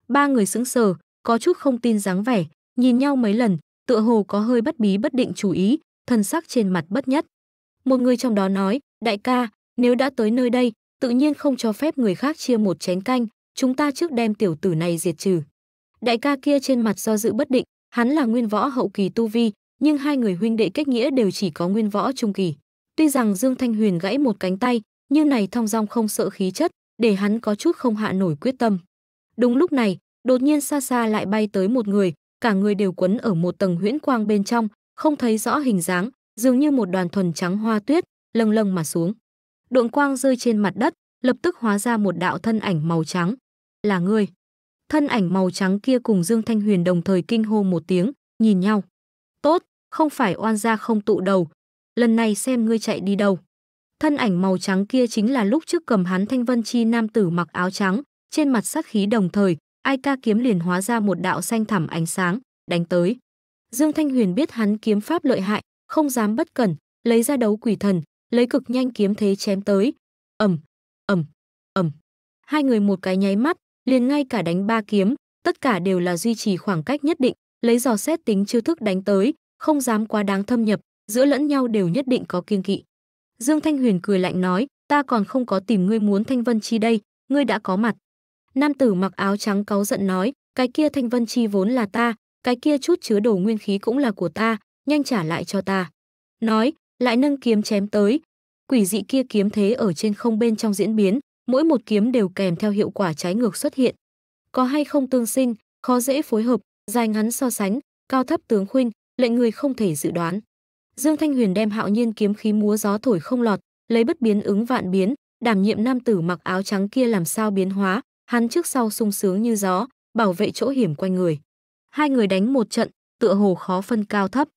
Ba người sững sờ, có chút không tin dáng vẻ, nhìn nhau mấy lần, tựa hồ có hơi bất bí bất định chú ý, thân sắc trên mặt bất nhất. Một người trong đó nói, đại ca, nếu đã tới nơi đây, tự nhiên không cho phép người khác chia một chén canh, chúng ta trước đem tiểu tử này diệt trừ. Đại ca kia trên mặt do dự bất định, hắn là nguyên võ hậu kỳ tu vi, nhưng hai người huynh đệ kết nghĩa đều chỉ có nguyên võ trung kỳ. Tuy rằng Dương Thanh Huyền gãy một cánh tay, nhưng này thong dong không sợ khí chất, để hắn có chút không hạ nổi quyết tâm. Đúng lúc này, đột nhiên xa xa lại bay tới một người, cả người đều quấn ở một tầng huyễn quang bên trong, không thấy rõ hình dáng, dường như một đoàn thuần trắng hoa tuyết, lâng lâng mà xuống. Độn quang rơi trên mặt đất, lập tức hóa ra một đạo thân ảnh màu trắng, là ngươi. Thân ảnh màu trắng kia cùng Dương Thanh Huyền đồng thời kinh hô một tiếng, nhìn nhau. Tốt, không phải oan gia không tụ đầu. Lần này xem ngươi chạy đi đâu. Thân ảnh màu trắng kia chính là lúc trước cầm hắn Thanh Vân Chi nam tử mặc áo trắng, trên mặt sát khí đồng thời, ai ca kiếm liền hóa ra một đạo xanh thẳm ánh sáng, đánh tới. Dương Thanh Huyền biết hắn kiếm pháp lợi hại, không dám bất cẩn, lấy ra đấu quỷ thần, lấy cực nhanh kiếm thế chém tới. Ầm, ầm, ầm. Hai người một cái nháy mắt, liền ngay cả đánh ba kiếm, tất cả đều là duy trì khoảng cách nhất định, lấy dò xét tính chiêu thức đánh tới, không dám quá đáng thâm nhập, giữa lẫn nhau đều nhất định có kiên kỵ. Dương Thanh Huyền cười lạnh nói, ta còn không có tìm ngươi muốn Thanh Vân Chi đây, ngươi đã có mặt. Nam tử mặc áo trắng cáu giận nói, cái kia Thanh Vân Chi vốn là ta, cái kia chút chứa đồ nguyên khí cũng là của ta, nhanh trả lại cho ta. Nói, lại nâng kiếm chém tới. Quỷ dị kia kiếm thế ở trên không bên trong diễn biến, mỗi một kiếm đều kèm theo hiệu quả trái ngược xuất hiện. Có hay không tương sinh, khó dễ phối hợp, dài ngắn so sánh, cao thấp tướng khuynh, lệnh người không thể dự đoán. Dương Thanh Huyền đem hạo nhiên kiếm khí múa gió thổi không lọt, lấy bất biến ứng vạn biến, đảm nhiệm nam tử mặc áo trắng kia làm sao biến hóa, hắn trước sau sung sướng như gió, bảo vệ chỗ hiểm quanh người. Hai người đánh một trận, tựa hồ khó phân cao thấp.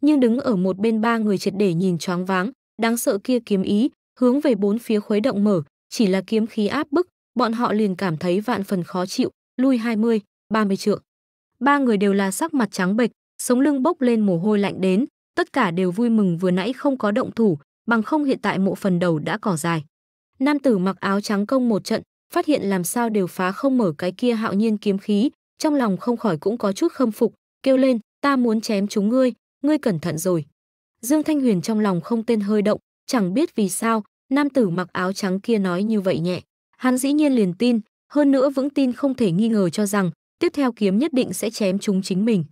Nhưng đứng ở một bên ba người triệt để nhìn choáng váng, đáng sợ kia kiếm ý, hướng về bốn phía khuấy động mở, chỉ là kiếm khí áp bức, bọn họ liền cảm thấy vạn phần khó chịu, lui 20, 30 trượng. Ba người đều là sắc mặt trắng bệch, sống lưng bốc lên mồ hôi lạnh đến, tất cả đều vui mừng vừa nãy không có động thủ, bằng không hiện tại mộ phần đầu đã cỏ dài. Nam tử mặc áo trắng công một trận, phát hiện làm sao đều phá không mở cái kia hạo nhiên kiếm khí, trong lòng không khỏi cũng có chút khâm phục, kêu lên, ta muốn chém chúng ngươi, ngươi cẩn thận rồi. Dương Thanh Huyền trong lòng không tên hơi động, chẳng biết vì sao, Nam tử mặc áo trắng kia nói như vậy nhẹ. Hắn dĩ nhiên liền tin, hơn nữa vững tin không thể nghi ngờ cho rằng tiếp theo kiếm nhất định sẽ chém chúng chính mình.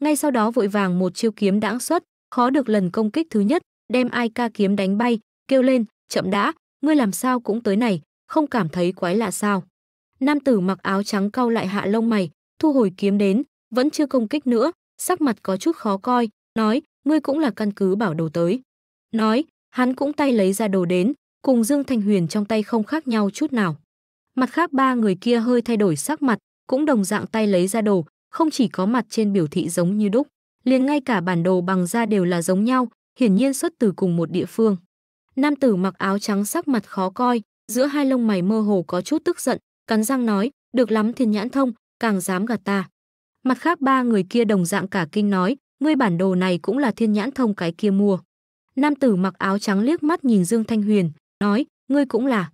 Ngay sau đó vội vàng một chiêu kiếm đãng xuất, khó được lần công kích thứ nhất, đem ai ca kiếm đánh bay, kêu lên, chậm đã, ngươi làm sao cũng tới này, không cảm thấy quái lạ sao. Nam tử mặc áo trắng cau lại hạ lông mày, thu hồi kiếm đến, vẫn chưa công kích nữa, sắc mặt có chút khó coi, nói, ngươi cũng là căn cứ bảo đồ tới. Nói, hắn cũng tay lấy ra đồ đến, cùng Dương Thanh Huyền trong tay không khác nhau chút nào. Mặt khác ba người kia hơi thay đổi sắc mặt, cũng đồng dạng tay lấy ra đồ, không chỉ có mặt trên biểu thị giống như đúc, liền ngay cả bản đồ bằng da đều là giống nhau, hiển nhiên xuất từ cùng một địa phương. Nam tử mặc áo trắng sắc mặt khó coi, giữa hai lông mày mơ hồ có chút tức giận, cắn răng nói, được lắm thiên nhãn thông, càng dám gạt ta. Mặt khác ba người kia đồng dạng cả kinh nói, ngươi bản đồ này cũng là thiên nhãn thông cái kia mua. Nam tử mặc áo trắng liếc mắt nhìn Dương Thanh Huyền, nói, ngươi cũng là.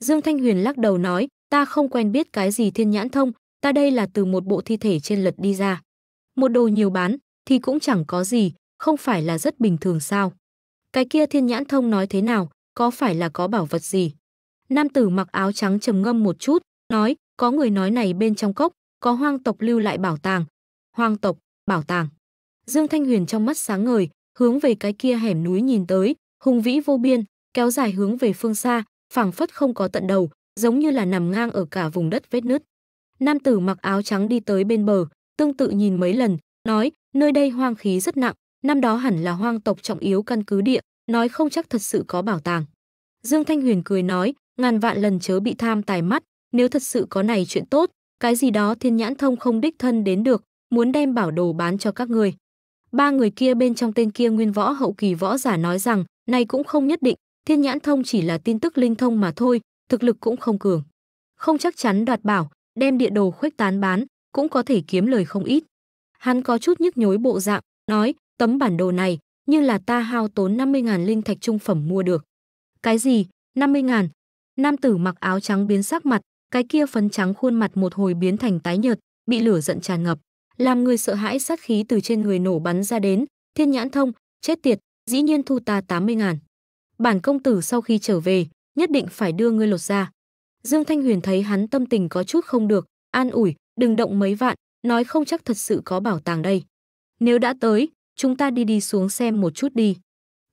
Dương Thanh Huyền lắc đầu nói, ta không quen biết cái gì thiên nhãn thông, ta đây là từ một bộ thi thể trên lật đi ra. Một đồ nhiều bán, thì cũng chẳng có gì, không phải là rất bình thường sao. Cái kia thiên nhãn thông nói thế nào, có phải là có bảo vật gì? Nam tử mặc áo trắng trầm ngâm một chút, nói, có người nói này bên trong cốc, có hoang tộc lưu lại bảo tàng. Hoang tộc, bảo tàng. Dương Thanh Huyền trong mắt sáng ngời, hướng về cái kia hẻm núi nhìn tới, hùng vĩ vô biên, kéo dài hướng về phương xa, phảng phất không có tận đầu, giống như là nằm ngang ở cả vùng đất vết nứt. Nam tử mặc áo trắng đi tới bên bờ, tương tự nhìn mấy lần, nói, nơi đây hoang khí rất nặng, năm đó hẳn là hoang tộc trọng yếu căn cứ địa, nói không chắc thật sự có bảo tàng. Dương Thanh Huyền cười nói, ngàn vạn lần chớ bị tham tài mắt, nếu thật sự có này chuyện tốt, cái gì đó thiên nhãn thông không đích thân đến được, muốn đem bảo đồ bán cho các người ba người kia bên trong tên kia nguyên võ hậu kỳ võ giả nói rằng này cũng không nhất định thiên nhãn thông chỉ là tin tức linh thông mà thôi thực lực cũng không cường không chắc chắn đoạt bảo đem địa đồ khuếch tán bán cũng có thể kiếm lời không ít hắn có chút nhức nhối bộ dạng nói tấm bản đồ này như là ta hao tốn 50.000 linh thạch trung phẩm mua được cái gì 50.000 nam tử mặc áo trắng biến sắc mặt cái kia phấn trắng khuôn mặt một hồi biến thành tái nhợt bị lửa giận tràn ngập làm người sợ hãi sát khí từ trên người nổ bắn ra đến, thiên nhãn thông, chết tiệt, dĩ nhiên thu ta 80 ngàn. Bản công tử sau khi trở về, nhất định phải đưa ngươi lột ra. Dương Thanh Huyền thấy hắn tâm tình có chút không được, an ủi, đừng động mấy vạn, nói không chắc thật sự có bảo tàng đây. Nếu đã tới, chúng ta đi đi xuống xem một chút đi.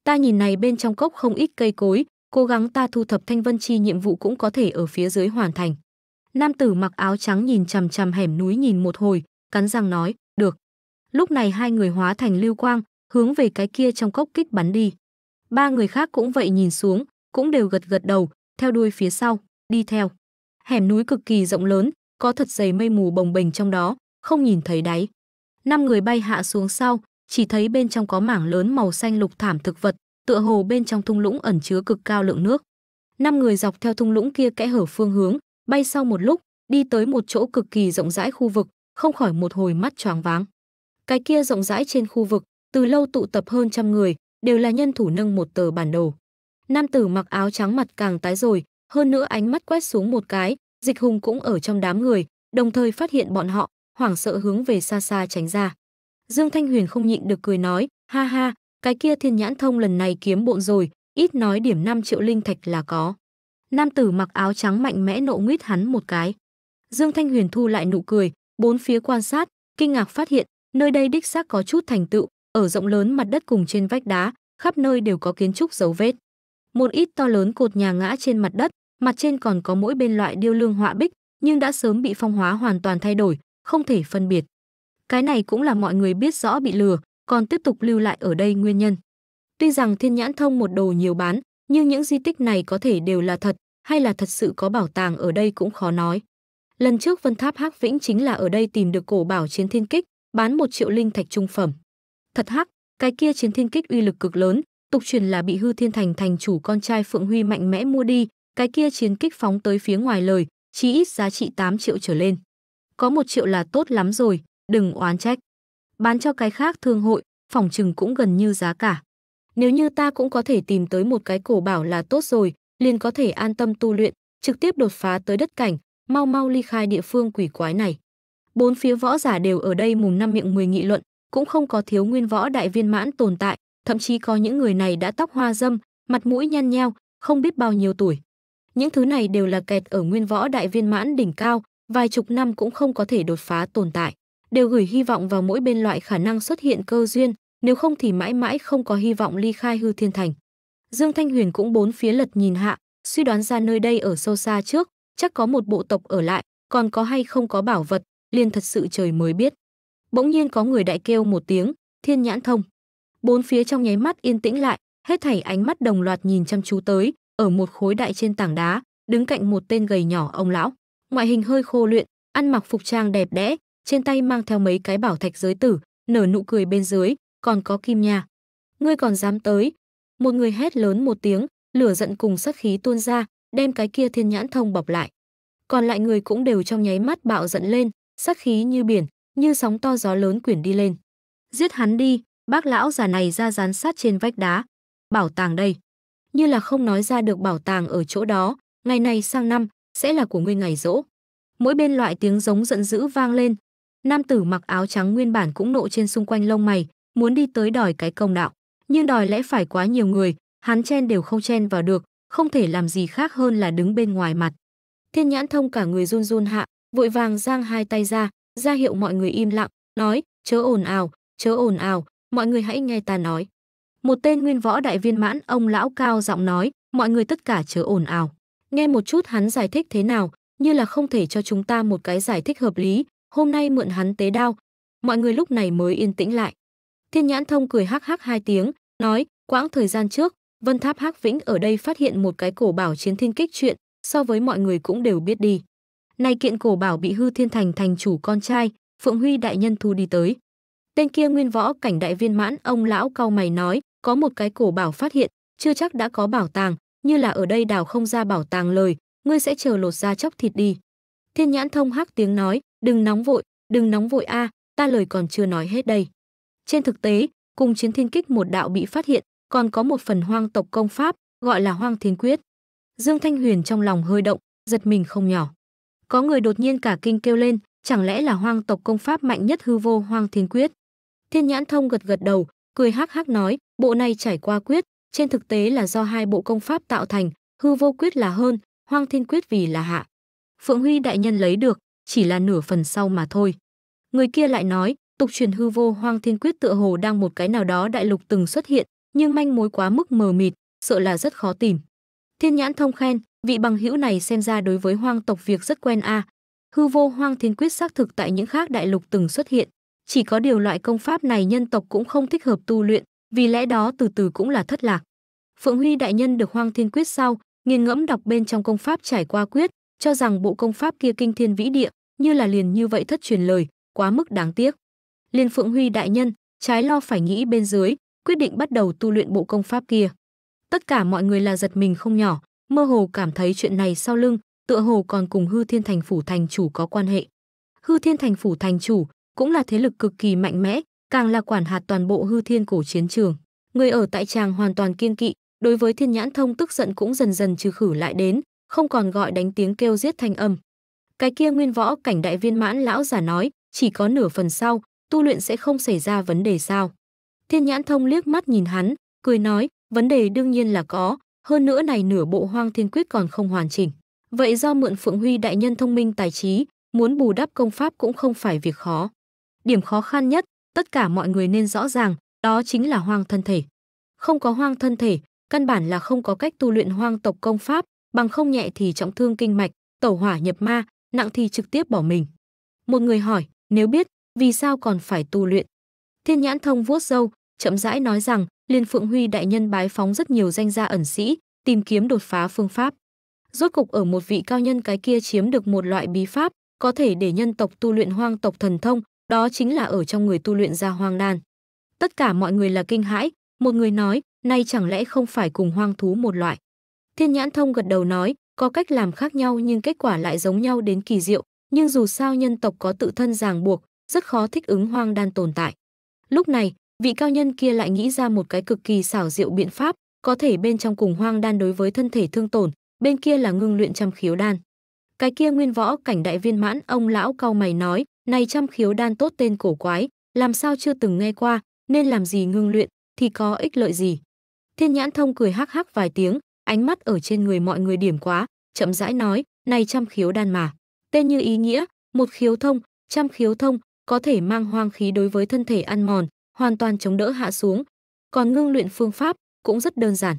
Ta nhìn này bên trong cốc không ít cây cối, cố gắng ta thu thập thanh vân chi nhiệm vụ cũng có thể ở phía dưới hoàn thành. Nam tử mặc áo trắng nhìn chằm chằm hẻm núi nhìn một hồi, cắn răng nói, được. Lúc này hai người hóa thành lưu quang, hướng về cái kia trong cốc kích bắn đi. Ba người khác cũng vậy nhìn xuống, cũng đều gật gật đầu, theo đuôi phía sau, đi theo. Hẻm núi cực kỳ rộng lớn, có thật dày mây mù bồng bềnh trong đó, không nhìn thấy đáy. Năm người bay hạ xuống sau, chỉ thấy bên trong có mảng lớn màu xanh lục thảm thực vật, tựa hồ bên trong thung lũng ẩn chứa cực cao lượng nước. Năm người dọc theo thung lũng kia kẽ hở phương hướng, bay sau một lúc, đi tới một chỗ cực kỳ rộng rãi khu vực, không khỏi một hồi mắt choáng váng. Cái kia rộng rãi trên khu vực, từ lâu tụ tập hơn trăm người, đều là nhân thủ nâng một tờ bản đồ. Nam tử mặc áo trắng mặt càng tái rồi, hơn nữa ánh mắt quét xuống một cái, Dịch Hùng cũng ở trong đám người, đồng thời phát hiện bọn họ, hoảng sợ hướng về xa xa tránh ra. Dương Thanh Huyền không nhịn được cười nói, ha ha, cái kia thiên nhãn thông lần này kiếm bộn rồi, ít nói điểm 5 triệu linh thạch là có. Nam tử mặc áo trắng mạnh mẽ nộ nguyết hắn một cái. Dương Thanh Huyền thu lại nụ cười, bốn phía quan sát, kinh ngạc phát hiện, nơi đây đích xác có chút thành tựu, ở rộng lớn mặt đất cùng trên vách đá, khắp nơi đều có kiến trúc dấu vết. Một ít to lớn cột nhà ngã trên mặt đất, mặt trên còn có mỗi bên loại điêu lương họa bích, nhưng đã sớm bị phong hóa hoàn toàn thay đổi, không thể phân biệt. Cái này cũng là mọi người biết rõ bị lừa, còn tiếp tục lưu lại ở đây nguyên nhân. Tuy rằng thiên nhãn thông một đồ nhiều bán, nhưng những di tích này có thể đều là thật, hay là thật sự có bảo tàng ở đây cũng khó nói. Lần trước Vân Tháp Hắc Vĩnh chính là ở đây tìm được cổ bảo chiến thiên kích, bán một triệu linh thạch trung phẩm. Thật hắc, cái kia chiến thiên kích uy lực cực lớn, tục truyền là bị hư thiên thành thành chủ con trai Phượng Huy mạnh mẽ mua đi, cái kia chiến kích phóng tới phía ngoài lời, chí ít giá trị 8 triệu trở lên. Có một triệu là tốt lắm rồi, đừng oán trách. Bán cho cái khác thương hội, phòng trừng cũng gần như giá cả. Nếu như ta cũng có thể tìm tới một cái cổ bảo là tốt rồi, liền có thể an tâm tu luyện, trực tiếp đột phá tới đất cảnh, mau mau ly khai địa phương quỷ quái này. Bốn phía võ giả đều ở đây mùng năm miệng mười nghị luận, cũng không có thiếu nguyên võ đại viên mãn tồn tại, thậm chí có những người này đã tóc hoa dâm, mặt mũi nhăn nheo, không biết bao nhiêu tuổi. Những thứ này đều là kẹt ở nguyên võ đại viên mãn đỉnh cao, vài chục năm cũng không có thể đột phá tồn tại, đều gửi hy vọng vào mỗi bên loại khả năng xuất hiện cơ duyên, nếu không thì mãi mãi không có hy vọng ly khai hư thiên thành. Dương Thanh Huyền cũng bốn phía lật nhìn hạ, suy đoán ra nơi đây ở sâu xa trước, chắc có một bộ tộc ở lại, còn có hay không có bảo vật, liền thật sự trời mới biết. Bỗng nhiên có người đại kêu một tiếng, thiên nhãn thông. Bốn phía trong nháy mắt yên tĩnh lại, hết thảy ánh mắt đồng loạt nhìn chăm chú tới, ở một khối đại trên tảng đá, đứng cạnh một tên gầy nhỏ ông lão. Ngoại hình hơi khô luyện, ăn mặc phục trang đẹp đẽ, trên tay mang theo mấy cái bảo thạch giới tử, nở nụ cười bên dưới, còn có kim nha. Ngươi còn dám tới? Một người hét lớn một tiếng, lửa giận cùng sát khí tuôn ra, đem cái kia thiên nhãn thông bọc lại. Còn lại người cũng đều trong nháy mắt bạo giận lên, sắc khí như biển, như sóng to gió lớn quyển đi lên. Giết hắn đi, bác lão già này ra rán sát trên vách đá. Bảo tàng đây. Như là không nói ra được bảo tàng ở chỗ đó, ngày này sang năm, sẽ là của ngươi ngày rỗ. Mỗi bên loại tiếng giống giận dữ vang lên. Nam tử mặc áo trắng nguyên bản cũng nộ trên xung quanh lông mày, muốn đi tới đòi cái công đạo. Nhưng đòi lẽ phải quá nhiều người, hắn chen đều không chen vào được, không thể làm gì khác hơn là đứng bên ngoài mặt. Thiên nhãn thông cả người run run hạ, vội vàng giang hai tay ra, ra hiệu mọi người im lặng, nói, chớ ồn ào, chớ ồn ào, mọi người hãy nghe ta nói. Một tên nguyên võ đại viên mãn ông lão cao giọng nói, mọi người tất cả chớ ồn ào. Nghe một chút hắn giải thích thế nào, như là không thể cho chúng ta một cái giải thích hợp lý, hôm nay mượn hắn tế đao. Mọi người lúc này mới yên tĩnh lại. Thiên nhãn thông cười hắc hắc hai tiếng, nói, quãng thời gian trước, Vân Tháp Hắc Vĩnh ở đây phát hiện một cái cổ bảo chiến thiên kích chuyện, so với mọi người cũng đều biết đi. Nay kiện cổ bảo bị hư thiên thành thành chủ con trai, Phượng Huy đại nhân thu đi tới. Tên kia nguyên võ cảnh đại viên mãn ông lão cau mày nói, có một cái cổ bảo phát hiện, chưa chắc đã có bảo tàng, như là ở đây đào không ra bảo tàng lời, ngươi sẽ chờ lột ra chóc thịt đi. Thiên nhãn thông hắc tiếng nói, đừng nóng vội, đừng nóng vội a, ta lời còn chưa nói hết đây. Trên thực tế, cùng chiến thiên kích một đạo bị phát hiện, còn có một phần hoang tộc công pháp gọi là hoang thiên quyết. Dương Thanh Huyền trong lòng hơi động, giật mình không nhỏ. Có người đột nhiên cả kinh kêu lên, chẳng lẽ là hoang tộc công pháp mạnh nhất hư vô hoang thiên quyết. Thiên nhãn thông gật gật đầu, cười hắc hắc nói, bộ này trải qua quyết, trên thực tế là do hai bộ công pháp tạo thành, hư vô quyết là hơn, hoang thiên quyết vì là hạ. Phượng Huy đại nhân lấy được, chỉ là nửa phần sau mà thôi. Người kia lại nói, tục truyền hư vô hoang thiên quyết tựa hồ đang một cái nào đó đại lục từng xuất hiện, nhưng manh mối quá mức mờ mịt, sợ là rất khó tìm. Thiên nhãn thông khen, vị bằng hữu này xem ra đối với hoang tộc việc rất quen a. À. Hư vô hoang thiên quyết xác thực tại những khác đại lục từng xuất hiện, chỉ có điều loại công pháp này nhân tộc cũng không thích hợp tu luyện, vì lẽ đó từ từ cũng là thất lạc. Phượng Huy đại nhân được hoang thiên quyết sau, nghiền ngẫm đọc bên trong công pháp trải qua quyết, cho rằng bộ công pháp kia kinh thiên vĩ địa, như là liền như vậy thất truyền lời, quá mức đáng tiếc. Liên Phượng Huy đại nhân, trái lo phải nghĩ bên dưới, quyết định bắt đầu tu luyện bộ công pháp kia. Tất cả mọi người là giật mình không nhỏ, mơ hồ cảm thấy chuyện này sau lưng, tựa hồ còn cùng Hư Thiên Thành phủ thành chủ có quan hệ. Hư Thiên Thành phủ thành chủ cũng là thế lực cực kỳ mạnh mẽ, càng là quản hạt toàn bộ Hư Thiên cổ chiến trường. Người ở tại tràng hoàn toàn kiên kỵ, đối với Thiên Nhãn Thông tức giận cũng dần dần trừ khử lại đến, không còn gọi đánh tiếng kêu giết thanh âm. Cái kia nguyên võ cảnh đại viên mãn lão giả nói, chỉ có nửa phần sau, tu luyện sẽ không xảy ra vấn đề sao? Thiên nhãn thông liếc mắt nhìn hắn, cười nói, vấn đề đương nhiên là có, hơn nữa này nửa bộ hoang thiên quyết còn không hoàn chỉnh. Vậy do mượn Phượng Huy đại nhân thông minh tài trí, muốn bù đắp công pháp cũng không phải việc khó. Điểm khó khăn nhất, tất cả mọi người nên rõ ràng, đó chính là hoang thân thể. Không có hoang thân thể, căn bản là không có cách tu luyện hoang tộc công pháp, bằng không nhẹ thì trọng thương kinh mạch, tẩu hỏa nhập ma, nặng thì trực tiếp bỏ mình. Một người hỏi, nếu biết, vì sao còn phải tu luyện? Thiên nhãn thông vuốt râu, chậm rãi nói rằng liên phượng huy đại nhân bái phóng rất nhiều danh gia ẩn sĩ tìm kiếm đột phá phương pháp rốt cục ở một vị cao nhân cái kia chiếm được một loại bí pháp có thể để nhân tộc tu luyện hoang tộc thần thông đó chính là ở trong người tu luyện ra hoang đan tất cả mọi người là kinh hãi một người nói nay chẳng lẽ không phải cùng hoang thú một loại thiên nhãn thông gật đầu nói có cách làm khác nhau nhưng kết quả lại giống nhau đến kỳ diệu nhưng dù sao nhân tộc có tự thân ràng buộc rất khó thích ứng hoang đan tồn tại lúc này vị cao nhân kia lại nghĩ ra một cái cực kỳ xảo diệu biện pháp, có thể bên trong cùng hoang đan đối với thân thể thương tổn, bên kia là ngưng luyện trăm khiếu đan. Cái kia nguyên võ cảnh đại viên mãn ông lão cau mày nói, này trăm khiếu đan tốt tên cổ quái, làm sao chưa từng nghe qua, nên làm gì ngưng luyện, thì có ích lợi gì. Thiên nhãn thông cười hắc hắc vài tiếng, ánh mắt ở trên người mọi người điểm quá, chậm rãi nói, này trăm khiếu đan mà. Tên như ý nghĩa, một khiếu thông, trăm khiếu thông, có thể mang hoang khí đối với thân thể ăn mòn, hoàn toàn chống đỡ hạ xuống. Còn ngưng luyện phương pháp cũng rất đơn giản.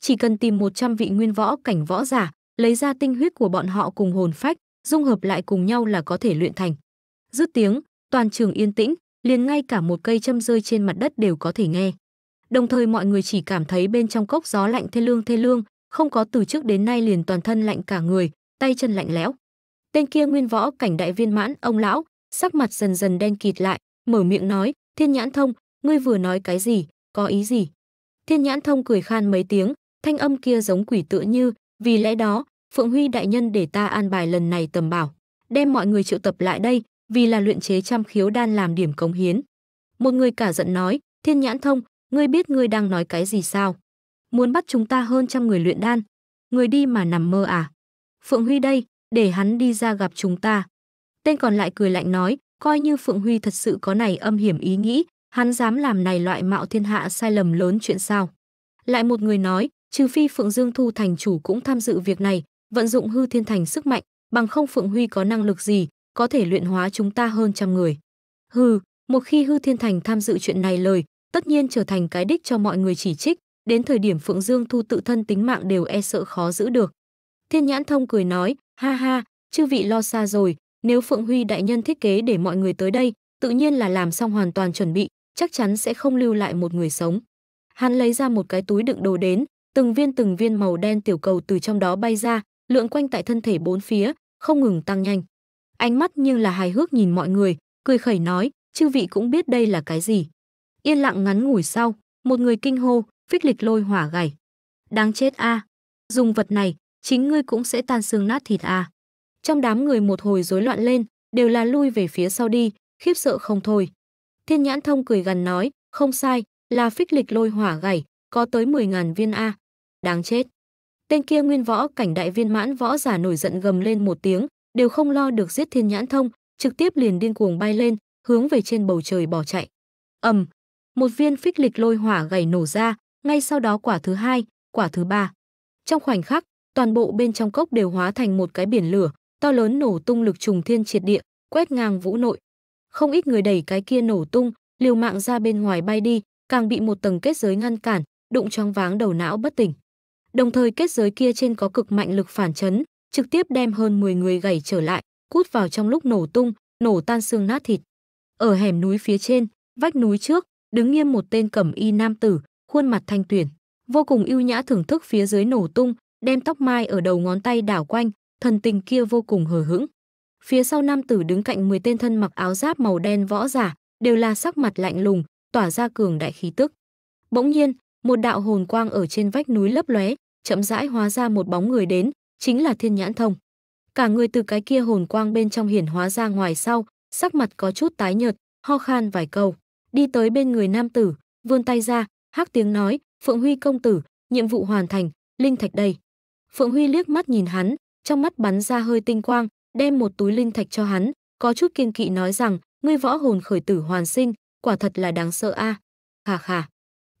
Chỉ cần tìm 100 vị nguyên võ cảnh võ giả, lấy ra tinh huyết của bọn họ cùng hồn phách, dung hợp lại cùng nhau là có thể luyện thành. Dứt tiếng, toàn trường yên tĩnh, liền ngay cả một cây châm rơi trên mặt đất đều có thể nghe. Đồng thời mọi người chỉ cảm thấy bên trong cốc gió lạnh thê lương thê lương, không có từ trước đến nay liền toàn thân lạnh cả người, tay chân lạnh lẽo. Tên kia nguyên võ cảnh đại viên mãn ông lão, sắc mặt dần dần đen kịt lại, mở miệng nói, Thiên Nhãn Thông, ngươi vừa nói cái gì, có ý gì? Thiên Nhãn Thông cười khan mấy tiếng, thanh âm kia giống quỷ tựa như, vì lẽ đó, Phượng Huy đại nhân để ta an bài lần này tầm bảo, đem mọi người triệu tập lại đây, vì là luyện chế trăm khiếu đan làm điểm cống hiến. Một người cả giận nói, Thiên Nhãn Thông, ngươi biết ngươi đang nói cái gì sao? Muốn bắt chúng ta hơn trăm người luyện đan, người đi mà nằm mơ à? Phượng Huy đây, để hắn đi ra gặp chúng ta. Tên còn lại cười lạnh nói, coi như Phượng Huy thật sự có này âm hiểm ý nghĩ, hắn dám làm này loại mạo thiên hạ sai lầm lớn chuyện sao. Lại một người nói, trừ phi Phượng Dương Thu thành chủ cũng tham dự việc này, vận dụng hư thiên thành sức mạnh, bằng không Phượng Huy có năng lực gì, có thể luyện hóa chúng ta hơn trăm người. Hừ, một khi hư thiên thành tham dự chuyện này lời, tất nhiên trở thành cái đích cho mọi người chỉ trích, đến thời điểm Phượng Dương Thu tự thân tính mạng đều e sợ khó giữ được. Thiên nhãn thông cười nói, ha ha, chư vị lo xa rồi, nếu Phượng Huy đại nhân thiết kế để mọi người tới đây, tự nhiên là làm xong hoàn toàn chuẩn bị, chắc chắn sẽ không lưu lại một người sống. Hắn lấy ra một cái túi đựng đồ đến, từng viên từng viên màu đen tiểu cầu từ trong đó bay ra, lượn quanh tại thân thể bốn phía, không ngừng tăng nhanh. Ánh mắt như là hài hước nhìn mọi người, cười khẩy nói, chư vị cũng biết đây là cái gì. Yên lặng ngắn ngủi sau, một người kinh hô, phích lịch lôi hỏa gảy. Đáng chết a, dùng vật này, chính ngươi cũng sẽ tan xương nát thịt a. À. Trong đám người một hồi rối loạn lên, đều là lui về phía sau đi, khiếp sợ không thôi. Thiên nhãn thông cười gần nói, không sai, là phích lịch lôi hỏa gảy, có tới 10.000 viên A. Đáng chết. Tên kia nguyên võ cảnh đại viên mãn võ giả nổi giận gầm lên một tiếng, đều không lo được giết thiên nhãn thông, trực tiếp liền điên cuồng bay lên, hướng về trên bầu trời bỏ chạy. ầm, một viên phích lịch lôi hỏa gảy nổ ra, ngay sau đó quả thứ hai, quả thứ ba. Trong khoảnh khắc, toàn bộ bên trong cốc đều hóa thành một cái biển lửa, to lớn nổ tung lực trùng thiên triệt địa, quét ngang vũ nội. Không ít người đẩy cái kia nổ tung, liều mạng ra bên ngoài bay đi, càng bị một tầng kết giới ngăn cản, đụng trong váng đầu não bất tỉnh. Đồng thời kết giới kia trên có cực mạnh lực phản chấn, trực tiếp đem hơn 10 người gãy trở lại, cút vào trong lúc nổ tung, nổ tan xương nát thịt. Ở hẻm núi phía trên, vách núi trước, đứng nghiêm một tên cẩm y nam tử, khuôn mặt thanh tuyển, vô cùng ưu nhã thưởng thức phía dưới nổ tung, đem tóc mai ở đầu ngón tay đảo quanh, thần tình kia vô cùng hờ hững. Phía sau nam tử đứng cạnh 10 tên thân mặc áo giáp màu đen võ giả, đều là sắc mặt lạnh lùng, tỏa ra cường đại khí tức. Bỗng nhiên, một đạo hồn quang ở trên vách núi lấp lóe, chậm rãi hóa ra một bóng người đến, chính là Thiên Nhãn Thông. Cả người từ cái kia hồn quang bên trong hiển hóa ra ngoài sau, sắc mặt có chút tái nhợt, ho khan vài câu, đi tới bên người nam tử, vươn tay ra, hắc tiếng nói, "Phượng Huy công tử, nhiệm vụ hoàn thành, linh thạch đây." Phượng Huy liếc mắt nhìn hắn, trong mắt bắn ra hơi tinh quang, đem một túi linh thạch cho hắn, có chút kiên kỵ nói rằng, ngươi võ hồn khởi tử hoàn sinh, quả thật là đáng sợ a. À. Khà khà.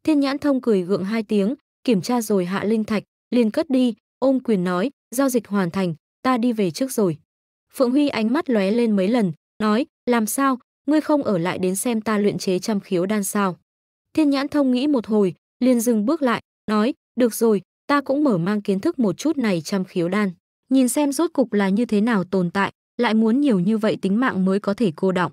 Thiên Nhãn Thông cười gượng hai tiếng, kiểm tra rồi hạ linh thạch, liền cất đi, ôm quyền nói, giao dịch hoàn thành, ta đi về trước rồi. Phượng Huy ánh mắt lóe lên mấy lần, nói, làm sao, ngươi không ở lại đến xem ta luyện chế trăm khiếu đan sao? Thiên Nhãn Thông nghĩ một hồi, liền dừng bước lại, nói, được rồi, ta cũng mở mang kiến thức một chút này trăm khiếu đan nhìn xem rốt cục là như thế nào tồn tại, lại muốn nhiều như vậy tính mạng mới có thể cô động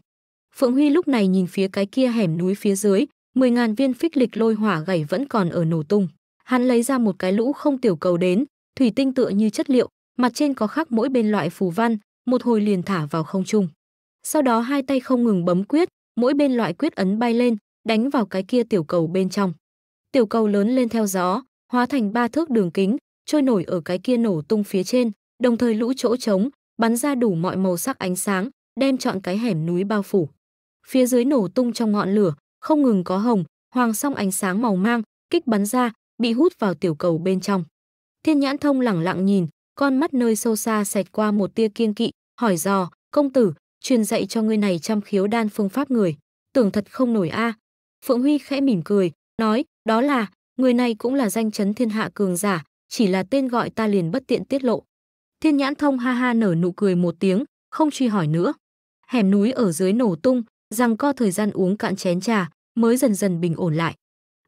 Phượng Huy lúc này nhìn phía cái kia hẻm núi phía dưới, 10.000 viên phích lịch lôi hỏa gảy vẫn còn ở nổ tung. Hắn lấy ra một cái lũ không tiểu cầu đến, thủy tinh tựa như chất liệu, mặt trên có khắc mỗi bên loại phù văn, một hồi liền thả vào không trung. Sau đó hai tay không ngừng bấm quyết, mỗi bên loại quyết ấn bay lên, đánh vào cái kia tiểu cầu bên trong. Tiểu cầu lớn lên theo gió, hóa thành ba thước đường kính, trôi nổi ở cái kia nổ tung phía trên, đồng thời lũ chỗ trống bắn ra đủ mọi màu sắc ánh sáng, đem trọn cái hẻm núi bao phủ. Phía dưới nổ tung trong ngọn lửa, không ngừng có hồng, hoàng song ánh sáng màu mang, kích bắn ra, bị hút vào tiểu cầu bên trong. Thiên nhãn thông lẳng lặng nhìn, con mắt nơi sâu xa xẹt qua một tia kiên kỵ, hỏi dò, công tử, truyền dạy cho người này trăm khiếu đan phương pháp người, tưởng thật không nổi a. Phượng Huy khẽ mỉm cười, nói, đó là, người này cũng là danh chấn thiên hạ cường giả, chỉ là tên gọi ta liền bất tiện tiết lộ. Thiên nhãn thông ha ha nở nụ cười một tiếng, không truy hỏi nữa. Hẻm núi ở dưới nổ tung, rằng co thời gian uống cạn chén trà, mới dần dần bình ổn lại.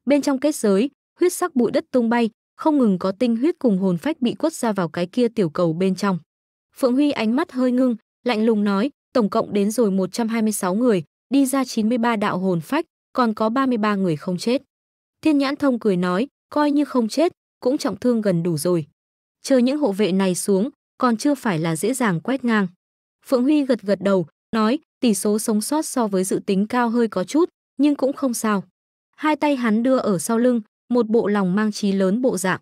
Bên trong kết giới, huyết sắc bụi đất tung bay, không ngừng có tinh huyết cùng hồn phách bị quất ra vào cái kia tiểu cầu bên trong. Phượng Huy ánh mắt hơi ngưng, lạnh lùng nói, tổng cộng đến rồi 126 người, đi ra 93 đạo hồn phách, còn có 33 người không chết. Thiên Nhãn Thông cười nói, coi như không chết, cũng trọng thương gần đủ rồi. Chờ những hộ vệ này xuống, còn chưa phải là dễ dàng quét ngang. Phượng Huy gật gật đầu, nói, tỷ số sống sót so với dự tính cao hơi có chút, nhưng cũng không sao. Hai tay hắn đưa ở sau lưng, một bộ lòng mang trí lớn bộ dạng.